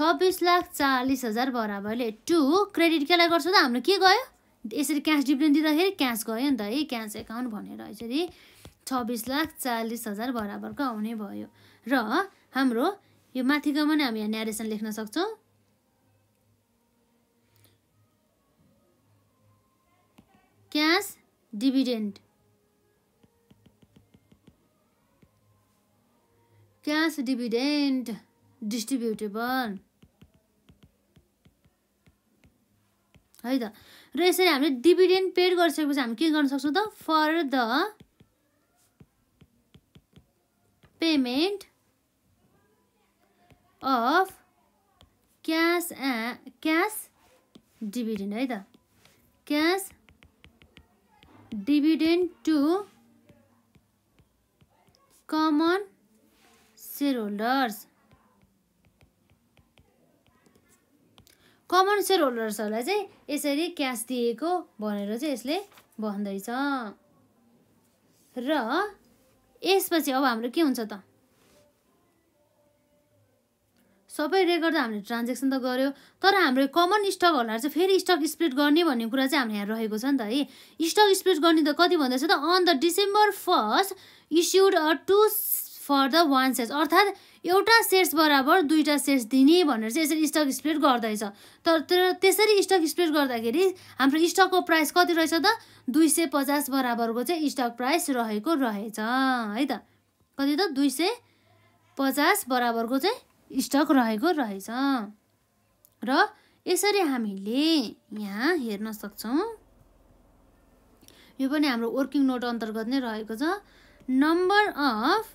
छब्बिस लाख चालिस हजार बराबरले टु क्रेडिट केलाई गर्छ त हाम्रो के गयो यसरी क्यास डिभिडेन्ड दिँदाखेरि क्यास गयो नि त है क्यास एकाउन्ट भनेर यसरी छब्बिस लाख चालिस हजार बराबरको आउने भयो र हाम्रो यो माथिको पनि हामी यहाँ न्यारेसन लेख्न सक्छौँ cash dividend cash dividend distributable है त र यसरी हामीले डिभिडेन्ट पेड गरिसकेपछि हामी के गर्न सक्छौँ त for the payment of cash a cash dividend है त cash to common common holders common share होल्डर्सहरूलाई चाहिँ यसरी क्यास दिएको भनेर चाहिँ यसले भन्दैछ र यसपछि अब हाम्रो के हुन्छ त सबै रेकर्ड त हामीले ट्रान्जेक्सन त गऱ्यो तर हाम्रो कमन स्टकहरूलाई चाहिँ फेरि स्टक स्प्लिट गर्ने भन्ने कुरा चाहिँ हामीले यहाँ रहेको छ नि त है स्टक स्प्लिट गर्ने त कति भन्दैछ त on the December first issued a two for the one shares अर्थात् एउटा सेयर्स बराबर दुईवटा सेयर्स दिने भनेर चाहिँ यसरी स्टक स्प्लिट गर्दैछ तर त्यसरी स्टक स्प्लिट गर्दाखेरि हाम्रो स्टकको प्राइस कति रहेछ त दुई सय पचास बराबरको चाहिँ स्टक प्राइस रहेको रहेछ है त कति त दुई सय पचास बराबरको चाहिँ स्टक रहेको रहेछ र यसरी हामीले यहाँ हेर्न सक्छौँ यो पनि हाम्रो वर्किङ नोट अन्तर्गत नै रहेको छ number of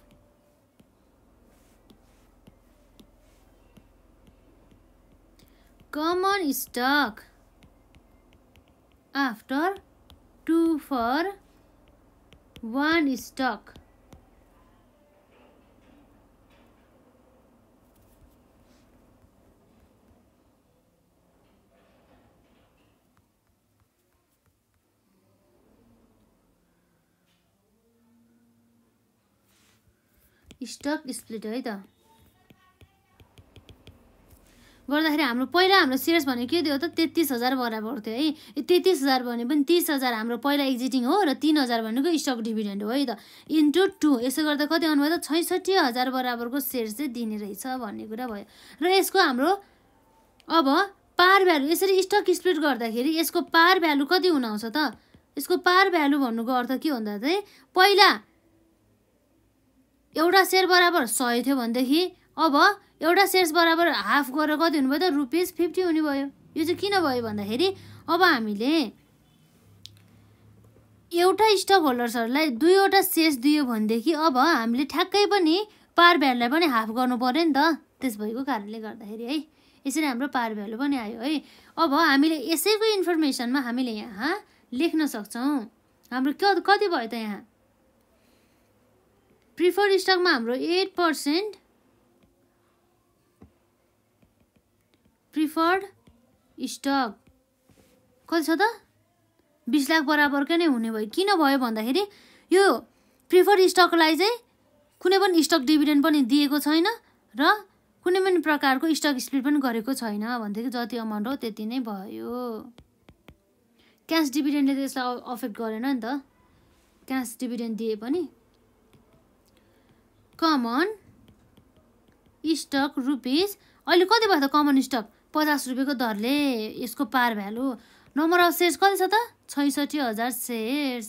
common stock after two for one stock stock split है त गर्दाखेरि हाम्रो पहिला हाम्रो सेयर्स भनेको के थियो त तेत्तिस हजार बराबर थियो है तेत्तिस हजार भने पनि तिस हजार हाम्रो पहिला एक्जिटिङ हो र तिन हजार भनेको स्टक डिभिडेन्ड हो है त इन्टु टू यसो गर्दा कति आउनुभयो त छैसठी हजार बराबरको सेयर चाहिँ दिने रहेछ भन्ने कुरा भयो र यसको हाम्रो अब पार भ्यालु यसरी स्टक स्प्लिट गर्दाखेरि यसको पार भ्यालु कति हुन आउँछ त यसको पार भ्यालु भन्नुको अर्थ के भन्दा चाहिँ पहिला एउटा सेयर बराबर सय थियो भनेदेखि अब एउटा सेयर्स बराबर हाफ गरेर कति हुनुभयो त रुपिस फिफ्टी हुने भयो यो चाहिँ किन भयो भन्दाखेरि अब हामीले एउटा स्टक होल्डर्सहरूलाई दुईवटा सेयर्स दियो भनेदेखि अब हामीले ठ्याक्कै पनि पार भ्यालुलाई पनि हाफ गर्नु पऱ्यो नि त त्यस भएको कारणले गर्दाखेरि है यसरी हाम्रो पार भ्यालु पनि आयो है अब हामीले यसैको इन्फर्मेसनमा हामीले यहाँ लेख्न सक्छौँ हाम्रो कति भयो त यहाँ प्रिफर स्टकमा हाम्रो एट पर्सेन्ट प्रिफर्ड स्टक कति छ त बिस लाख बराबरकै नै हुने भयो किन भयो भन्दाखेरि यो प्रिफर्ड स्टकलाई चाहिँ कुनै पनि स्टक डिभिडेन्ड पनि दिएको छैन र कुनै पनि प्रकारको स्टक स्प्लिट पनि गरेको छैन भनेदेखि जति अमाउन्ट हो त्यति नै भयो क्यास डिभिडेन्डले त्यसलाई अफेक्ट गरेन नि त क्यास डिभिडेन्ड दिए पनि कमन स्टक रुपिस अहिले कति भयो त कमन स्टक पचास रुपियाँको दरले यसको पार भ्यालु नम्बर अफ सेयर्स कति छ त छैसठी हजार सेयर्स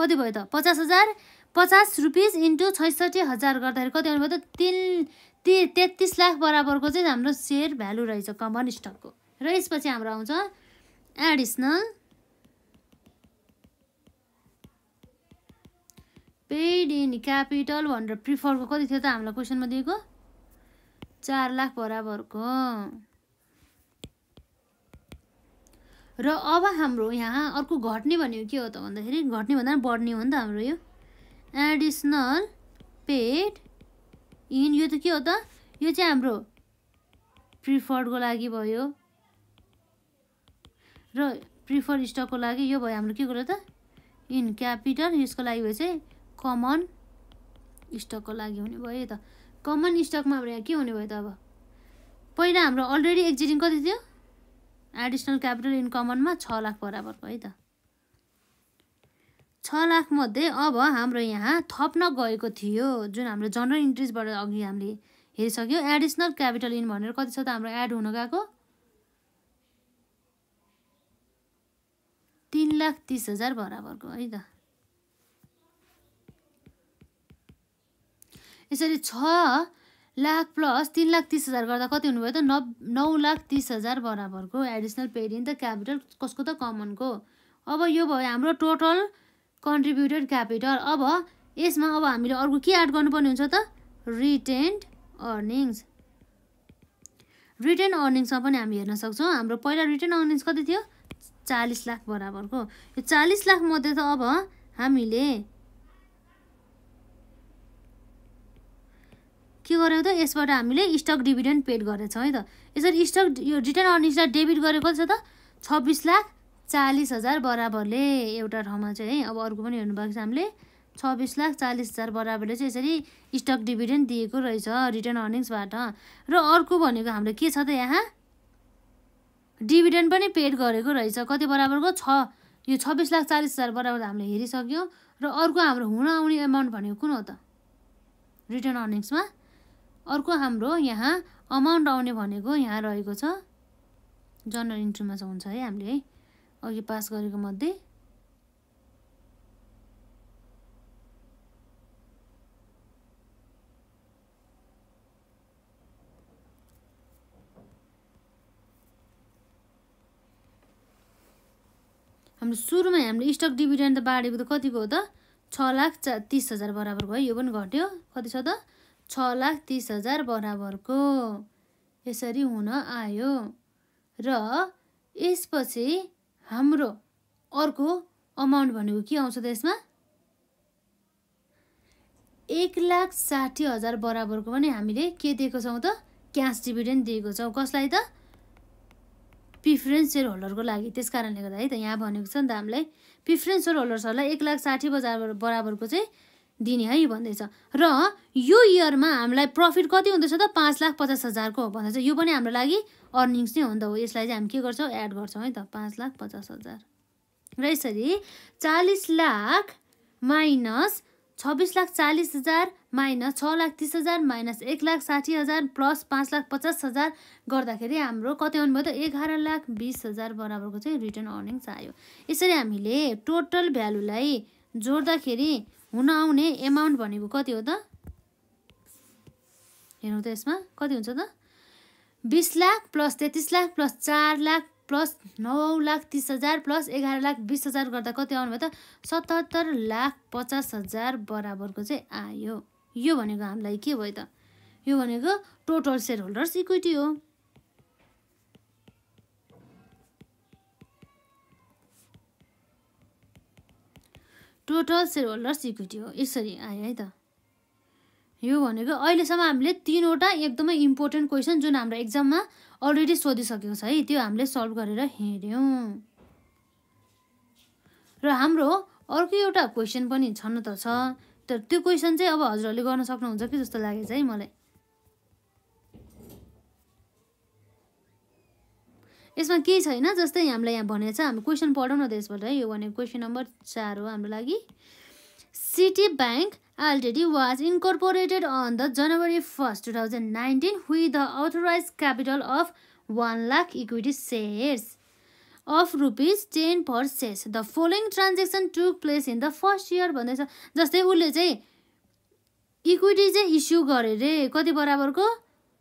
कति भयो त पचास हजार पचास रुपिस इन्टु छैसठी हजार गर्दाखेरि कति आउनुभयो त तिन ती तेत्तिस लाख बराबरको चाहिँ हाम्रो सेयर भ्यालु रहेछ कमन स्टकको र यसपछि हाम्रो आउँछ एडिसनल पेड इन क्यापिटल भनेर प्रिफरको कति थियो त हामीलाई क्वेसनमा दिएको चार लाख बराबरको र अब हाम्रो यहाँ अर्को घट्ने भनेको के हो त भन्दाखेरि घट्ने भन्दा पनि बढ्ने हो नि त हाम्रो यो एडिसनल पेड इन यो त के हो त यो चाहिँ हाम्रो प्रिफर्डको लागि भयो र प्रिफर्ड स्टकको लागि यो भयो हाम्रो के कुरो त इन क्यापिटल यसको लागि भयो चाहिँ कमन स्टकको लागि हुने भयो है त कमन स्टकमा हाम्रो यहाँ के हुने भयो त अब पहिला हाम्रो अलरेडी एक्जिटिङ कति थियो एडिसनल क्यापिटल इन कमनमा छ लाख बराबरको है त छ लाखमध्ये अब हाम्रो यहाँ थप्न गएको थियो जुन हाम्रो जनरल इन्ट्रेस्टबाट अघि हामीले हेरिसक्यो एडिसनल क्यापिटल इन भनेर कति छ त हाम्रो एड हुन गएको तिन लाख तिस हजार बराबरको है त यसरी छ लाख प्लस तिन लाख तिस हजार गर्दा कति हुनुभयो त नौ नौ लाख तिस हजार बराबरको additional paid in the capital कसको त कमनको अब यो भयो हाम्रो टोटल कन्ट्रिब्युटेड क्यापिटल अब यसमा अब हामीले अर्को के एड गर्नुपर्ने हुन्छ त रिटेन्ड अर्निङ्स रिटर्न अर्निङ्समा पनि हामी हेर्न सक्छौँ हाम्रो पहिला रिटर्न अर्निङ्स कति थियो चालिस लाख बराबरको यो चालिस लाखमध्ये त अब हामीले के गऱ्यौँ त यसबाट हामीले स्टक डिभिडेन्ड पेड गरेछौँ है त यसरी स्टक यो रिटर्न अर्निङ्सलाई डेबिट गरेको छ त छब्बिस लाख चालिस हजार बराबरले एउटा ठाउँमा चाहिँ है अब अर्को पनि हेर्नु भएको छ हामीले छब्बिस लाख चालिस हजार बराबरले चाहिँ यसरी स्टक डिभिडेन्ड दिएको रहेछ रिटर्न अर्निङ्सबाट र अर्को भनेको हाम्रो के छ त यहाँ डिभिडेन्ड पनि पेड गरेको रहेछ कति बराबरको छ यो छब्बिस लाख चालिस हजार बराबर हामीले हेरिसक्यौँ र अर्को हाम्रो हुन आउने एमाउन्ट भनेको कुन हो त रिटर्न अर्निङ्समा अर्को हाम्रो यहाँ अमाउन्ट आउने भनेको यहाँ रहेको छ जनरल इन्ट्रीमा चाहिँ हुन्छ है हामीले है अघि पास गरेको मध्ये हाम्रो सुरुमा हामीले स्टक डिभिडेन्ट त बाँडेको त कतिको हो त छ लाख चा तिस हजार बराबर भयो यो पनि घट्यो कति छ त छ लाख तिस हजार बराबरको यसरी हुन आयो र यसपछि हाम्रो अर्को अमाउन्ट भनेको के आउँछ त यसमा एक लाख साठी हजार बराबरको पनि हामीले के दिएको छौँ त क्यास डिभिडेन्ड दिएको छौँ कसलाई त प्रिफरेन्स सेयर होल्डरको लागि त्यस कारणले गर्दा है त यहाँ भनेको छ नि त हामीलाई प्रिफरेन्स सेयर होल्डर्सहरूलाई एक लाख साठी बजार बराबरको चाहिँ दिने है भन्दैछ र यो इयरमा हामीलाई प्रफिट कति हुँदैछ त पाँच लाख पचास हजारको भन्दैछ यो पनि हाम्रो लागि अर्निङ्स नै हो नि त हो यसलाई चाहिँ हामी के गर्छौँ एड गर्छौँ है त पाँच लाख पचास हजार र यसरी चालिस लाख माइनस छब्बिस लाख चालिस हजार माइनस छ लाख तिस हजार माइनस एक लाख साठी हजार प्लस पाँच लाख पचास हजार गर्दाखेरि हाम्रो कति आउनुभयो त एघार लाख बिस हजार बराबरको चाहिँ रिटर्न अर्निङ्स आयो यसरी हामीले टोटल भ्यालुलाई जोड्दाखेरि हुन आउने एमाउन्ट भनेको कति हो त हेरौँ त यसमा कति हुन्छ त बिस लाख प्लस तेत्तिस लाख प्लस चार लाख प्लस नौ लाख तिस हजार प्लस एघार लाख बिस हजार गर्दा कति आउनुभयो त सतहत्तर लाख पचास हजार बराबरको चाहिँ आयो यो भनेको हामीलाई के भयो त यो भनेको टोटल सेयर होल्डर्स इक्विटी हो टोटल सेयर होल्डर्स इक्विटी हो यसरी आयो है त यो भनेको अहिलेसम्म हामीले तिनवटा एकदमै इम्पोर्टेन्ट क्वेसन जुन हाम्रो एक्जाममा अलरेडी सोधिसकेको छ है त्यो हामीले सल्भ गरेर हेऱ्यौँ र हाम्रो अर्को एउटा क्वेसन पनि छन् त छ तर त्यो क्वेसन चाहिँ अब हजुरहरूले गर्न सक्नुहुन्छ कि जस्तो लागेको छ है मलाई यसमा केही छैन जस्तै हामीलाई यहाँ भनेको छ हामी क्वेसन पढौँ न त यसबाट है यो भनेको क्वेसन नम्बर चार हो हाम्रो लागि City Bank LTD was incorporated on the January first two thousand nineteen with the authorise capital of one lakh equity shares of rupees ten per share the following transaction took place in the first year भन्दैछ जस्तै उसले चाहिँ equity चाहिँ issue गरे अरे कति बराबरको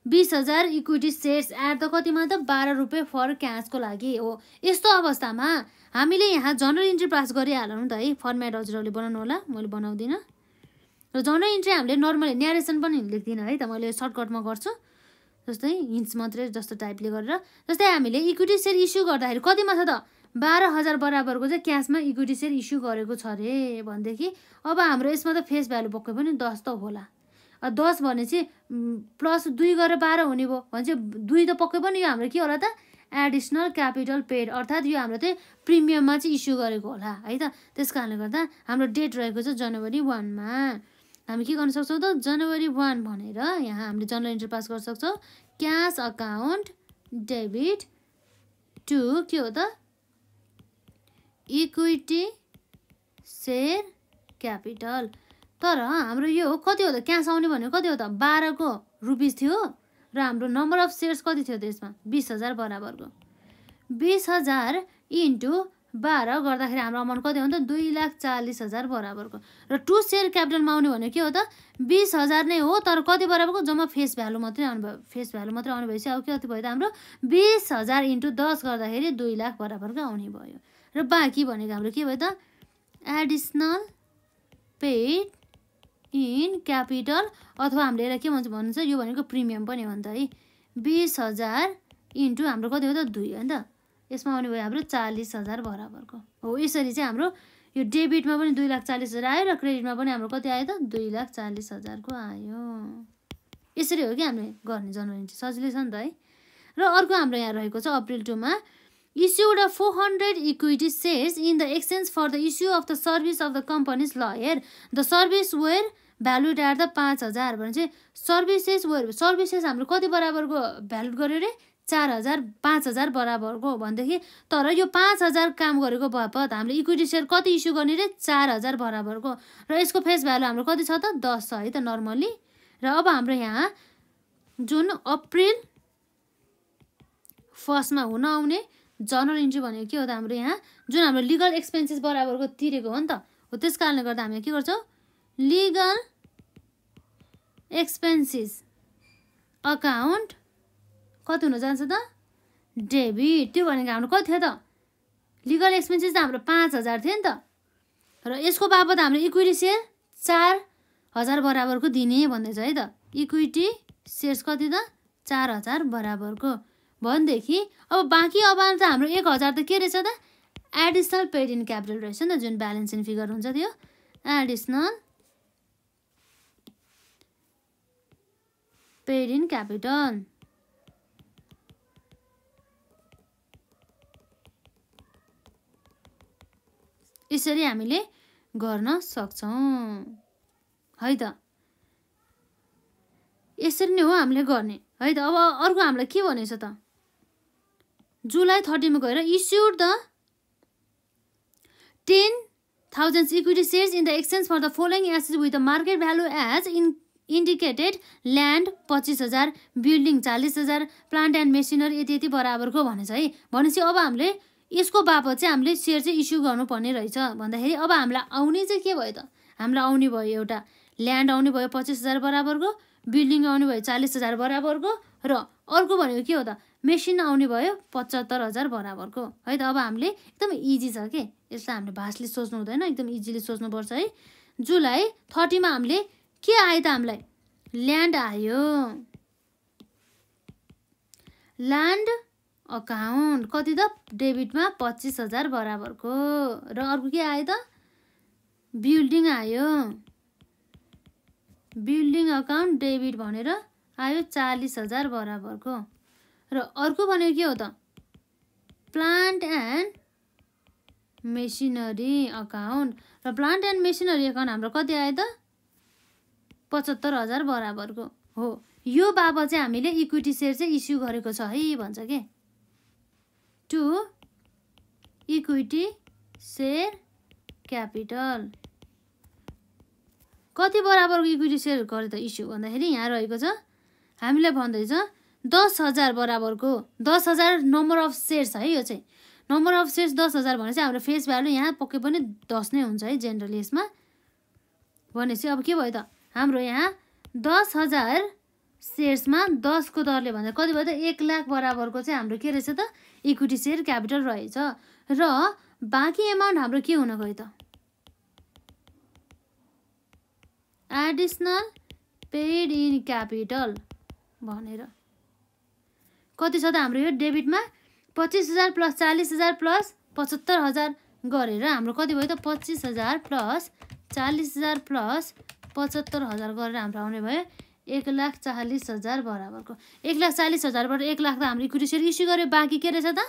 बिस हजार इक्विटी सेयर्स एट द कतिमा त बाह्र रुपियाँ फर क्यासको लागि हो यस्तो अवस्थामा हामीले यहाँ जनरल इन्ट्री पास गरिहालौँ त है फर्मेट हजुरहरूले बनाउनु होला मैले बनाउँदिनँ र जनरल इन्ट्री हामीले नर्मली न्यारेसन पनि लेख्दिनँ है त मैले सर्टकटमा गर्छु जस्तै हिन्स मात्रै जस्तो टाइपले गरेर जस्तै हामीले इक्विटी सेयर इस्यु गर्दाखेरि कतिमा छ त बाह्र हजार बराबरको चाहिँ क्यासमा इक्विटी सेयर इस्यु गरेको छ अरे भनेदेखि अब हाम्रो यसमा त फेस भ्यालु पक्कै पनि दस त होला दस भनेपछि प्लस दुई गरेर बाह्र हुने भयो भने चाहिँ दुई त पक्कै पनि यो हाम्रो के होला त एडिसनल क्यापिटल पेड अर्थात् यो हाम्रो चाहिँ प्रिमियममा चाहिँ इस्यु गरेको होला है त त्यस कारणले गर्दा हाम्रो डेट रहेको छ जनवरी वानमा हामी के गर्न सक्छौँ त जनवरी वान भनेर यहाँ हामीले जनरल इन्ट्री पास गर्न सक्छौँ क्यास अकाउन्ट डेबिट टु के हो त इक्विटी सेयर क्यापिटल तर हाम्रो यो कति हो त क्यास आउने भनेको कति हो त बाह्रको रुपिस थियो र हाम्रो नम्बर अफ सेयर्स कति थियो त्यसमा बिस हजार बराबरको बिस हजार इन्टु बाह्र गर्दाखेरि हाम्रो अमाउन्ट कति हो त दुई लाख चालिस हजार बराबरको र टु सेयर क्यापिटलमा आउने भने के हो त बिस हजार नै हो तर कति बराबरको जम्मा फेस भ्यालु मात्रै आउनु भयो फेस भ्यालु मात्रै आउनु भएपछि अब कति भयो त हाम्रो बिस हजार इन्टु दस गर्दाखेरि दुई लाख बराबरको आउने भयो र बाँकी भनेको हाम्रो के भयो त एडिसनल पेड इन क्यापिटल अथवा हामीले यसलाई के भन्छ भन्नुहुन्छ यो भनेको प्रिमियम पनि हो नि त है बिस हजार इन्टु हाम्रो कति हो त दुई होइन त यसमा आउने भयो हाम्रो चालिस हजार बराबरको हो यसरी चाहिँ हाम्रो यो डेबिटमा पनि दुई लाख चालिस हजार आयो र क्रेडिटमा पनि हाम्रो कति आयो त दुई लाख चालिस हजारको आयो यसरी हो कि हामीले गर्ने जनवरी चाहिँ सजिलै छ नि त है र अर्को हाम्रो यहाँ रहेको छ अप्रिल टूमा issue of four hundred equity shares in the exchange for the issue of the service of the companies lawyer the service were value at त पाँच हजार भने चाहिँ सर्भिसेस सर्भिसेस हाम्रो कति बराबरको भ्यालु गऱ्यो अरे चार हजार पाँच हजार बराबरको भनेदेखि तर यो पाँच हजार काम गरेको बापत हामीले इक्विटी सेयर कति इस्यु गर्ने रे चार हजार बराबरको र यसको फेस भ्यालु हाम्रो कति छ त दस छ है त नर्मल्ली र अब हाम्रो यहाँ जुन अप्रिल फर्स्टमा हुन आउने जनरल इन्ट्री भनेको के हो त हाम्रो यहाँ जुन हाम्रो लिगल एक्सपेन्सेस बराबरको तिरेको हो नि त हो त्यस कारणले गर्दा हामी के गर्छौँ legal एक्सपेन्सिस अकाउन्ट कति हुन जान्छ त डेबिट त्यो भनेको हाम्रो कति थियो त लिगल एक्सपेन्सेस त हाम्रो पाँच हजार थियो नि त र यसको बाबत हाम्रो इक्विटी सेयर चार हजार बराबरको दिने भन्दैछ है त इक्विटी सेयर्स कति त चार हजार बराबरको भनेदेखि अब बाँकी अब त हाम्रो एक हजार त के रहेछ त एडिसनल पेड इन क्यापिटल रहेछ नि त जुन ब्यालेन्स इन फिगर हुन्छ त्यो एडिसनल paid in capital. यसरी हामीले गर्न सक्छौँ है त यसरी नै हो हामीले गर्ने है त अब अर्को हामीलाई के भनेछ त जुलाई थर्टीमा गएर issued the ten thousand equity shares in the exchange for the following asset with the market value as in indicated land पच्चिस हजार बिल्डिङ चालिस हजार प्लान्ट एन्ड मेसिनरी यति यति बराबरको भनेछ है भनेपछि अब हामीले यसको बापत चाहिँ हामीले सेयर चाहिँ इस्यु गर्नुपर्ने रहेछ भन्दाखेरि अब हामीलाई आउने चाहिँ के भयो त हामीलाई आउने भयो एउटा ल्यान्ड आउने भयो पच्चिस हजार बराबरको बिल्डिङ आउने भयो चालिस हजार बराबरको र अर्को भनेको के हो त मेसिन आउने भयो पचहत्तर हजार बराबरको है त अब हामीले एकदम इजी छ के यसलाई हामीले भाषले सोच्नु हुँदैन एकदम इजिली सोच्नुपर्छ है जुलाई थर्टीमा हामीले के आयो त हामीलाई ल्यान्ड आयो ल्यान्ड अकाउन्ट कति त डेबिटमा पच्चिस हजार बराबरको र अर्को के आयो त बिल्डिङ आयो बिल्डिङ अकाउन्ट डेबिट भनेर आयो चालिस हजार बराबरको र अर्को भनेको के हो त प्लान्ट एन्ड मेसिनरी अकाउन्ट र प्लान्ट एन्ड मेसिनरी अकाउन्ट हाम्रो कति आयो त पचहत्तर हजार बराबरको हो यो बाब चाहिँ हामीले इक्विटी सेयर चाहिँ इस्यु गरेको छ है भन्छ के टु इक्विटी सेयर क्यापिटल कति बराबरको इक्विटी सेयर गरे त इस्यु भन्दाखेरि यहाँ रहेको छ हामीलाई भन्दैछ दस हजार बराबरको दस हजार नम्बर अफ सेयर्स है यो चाहिँ नम्बर अफ सेयर्स दस हजार भनेपछि हाम्रो फेस भ्यालु यहाँ पक्कै पनि दस नै हुन्छ है जेनरली यसमा भनेपछि अब के भयो त हाम्रो यहाँ दस हजार सेयर्समा दसको दरले भन्दा कति भयो त एक लाख बराबरको चाहिँ हाम्रो के रहेछ त इक्विटी सेयर क्यापिटल रहेछ र बाँकी एमाउन्ट हाम्रो के हुन गयो त एडिसनल पेड इन क्यापिटल भनेर कति छ त हाम्रो यो डेबिटमा पच्चिस हजार प्लस चालिस हजार प्लस पचहत्तर हजार गरेर हाम्रो कति भयो त पच्चिस हजार प्लस चालिस हजार प्लस पचहत्तर हजार गरेर हाम्रो आउने भयो एक लाख चालिस हजार बराबरको एक लाख चालिस हजारबाट एक लाख त हाम्रो इक्विटी इस्यु गऱ्यो बाँकी के रहेछ त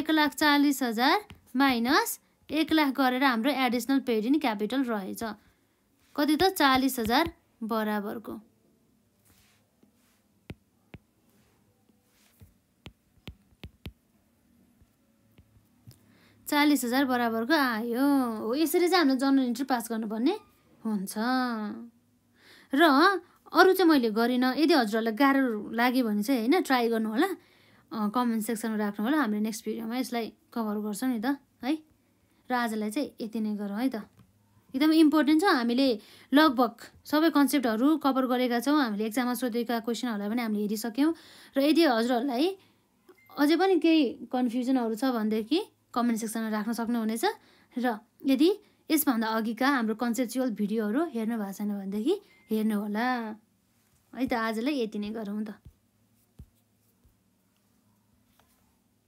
एक लाख चालिस हजार माइनस एक लाख गरेर हाम्रो एडिसनल पेड इन क्यापिटल रहेछ कति त चालिस हजार बराबरको चालिस हजार बराबरको आयो हो यसरी चाहिँ हामीले जनरल इन्ट्री पास गर्नुपर्ने हुन्छ र अरू चाहिँ मैले गरिनँ यदि हजुरहरूलाई गाह्रो लाग्यो भने चाहिँ होइन ट्राई गर्नु होला कमेन्ट सेक्सनमा राख्नु होला हामीले नेक्स्ट भिडियोमा यसलाई कभर गर्छौँ नि त है र आजलाई चाहिँ यति नै गरौँ है त एकदमै इम्पोर्टेन्ट छ हामीले लगभग सबै कन्सेप्टहरू कभर गरेका छौँ हामीले एक्जाममा सोधेका क्वेसनहरूलाई पनि हामीले हेरिसक्यौँ र यदि हजुरहरूलाई अझै पनि केही कन्फ्युजनहरू छ भनेदेखि कमेन्ट सेक्सनमा राख्न सक्नुहुनेछ र यदि यसभन्दा अघिका हाम्रो कन्सेप्चुअल भिडियोहरू हेर्नु भएको छैन भनेदेखि हेर्नुहोला है त आजलाई यति नै गरौँ त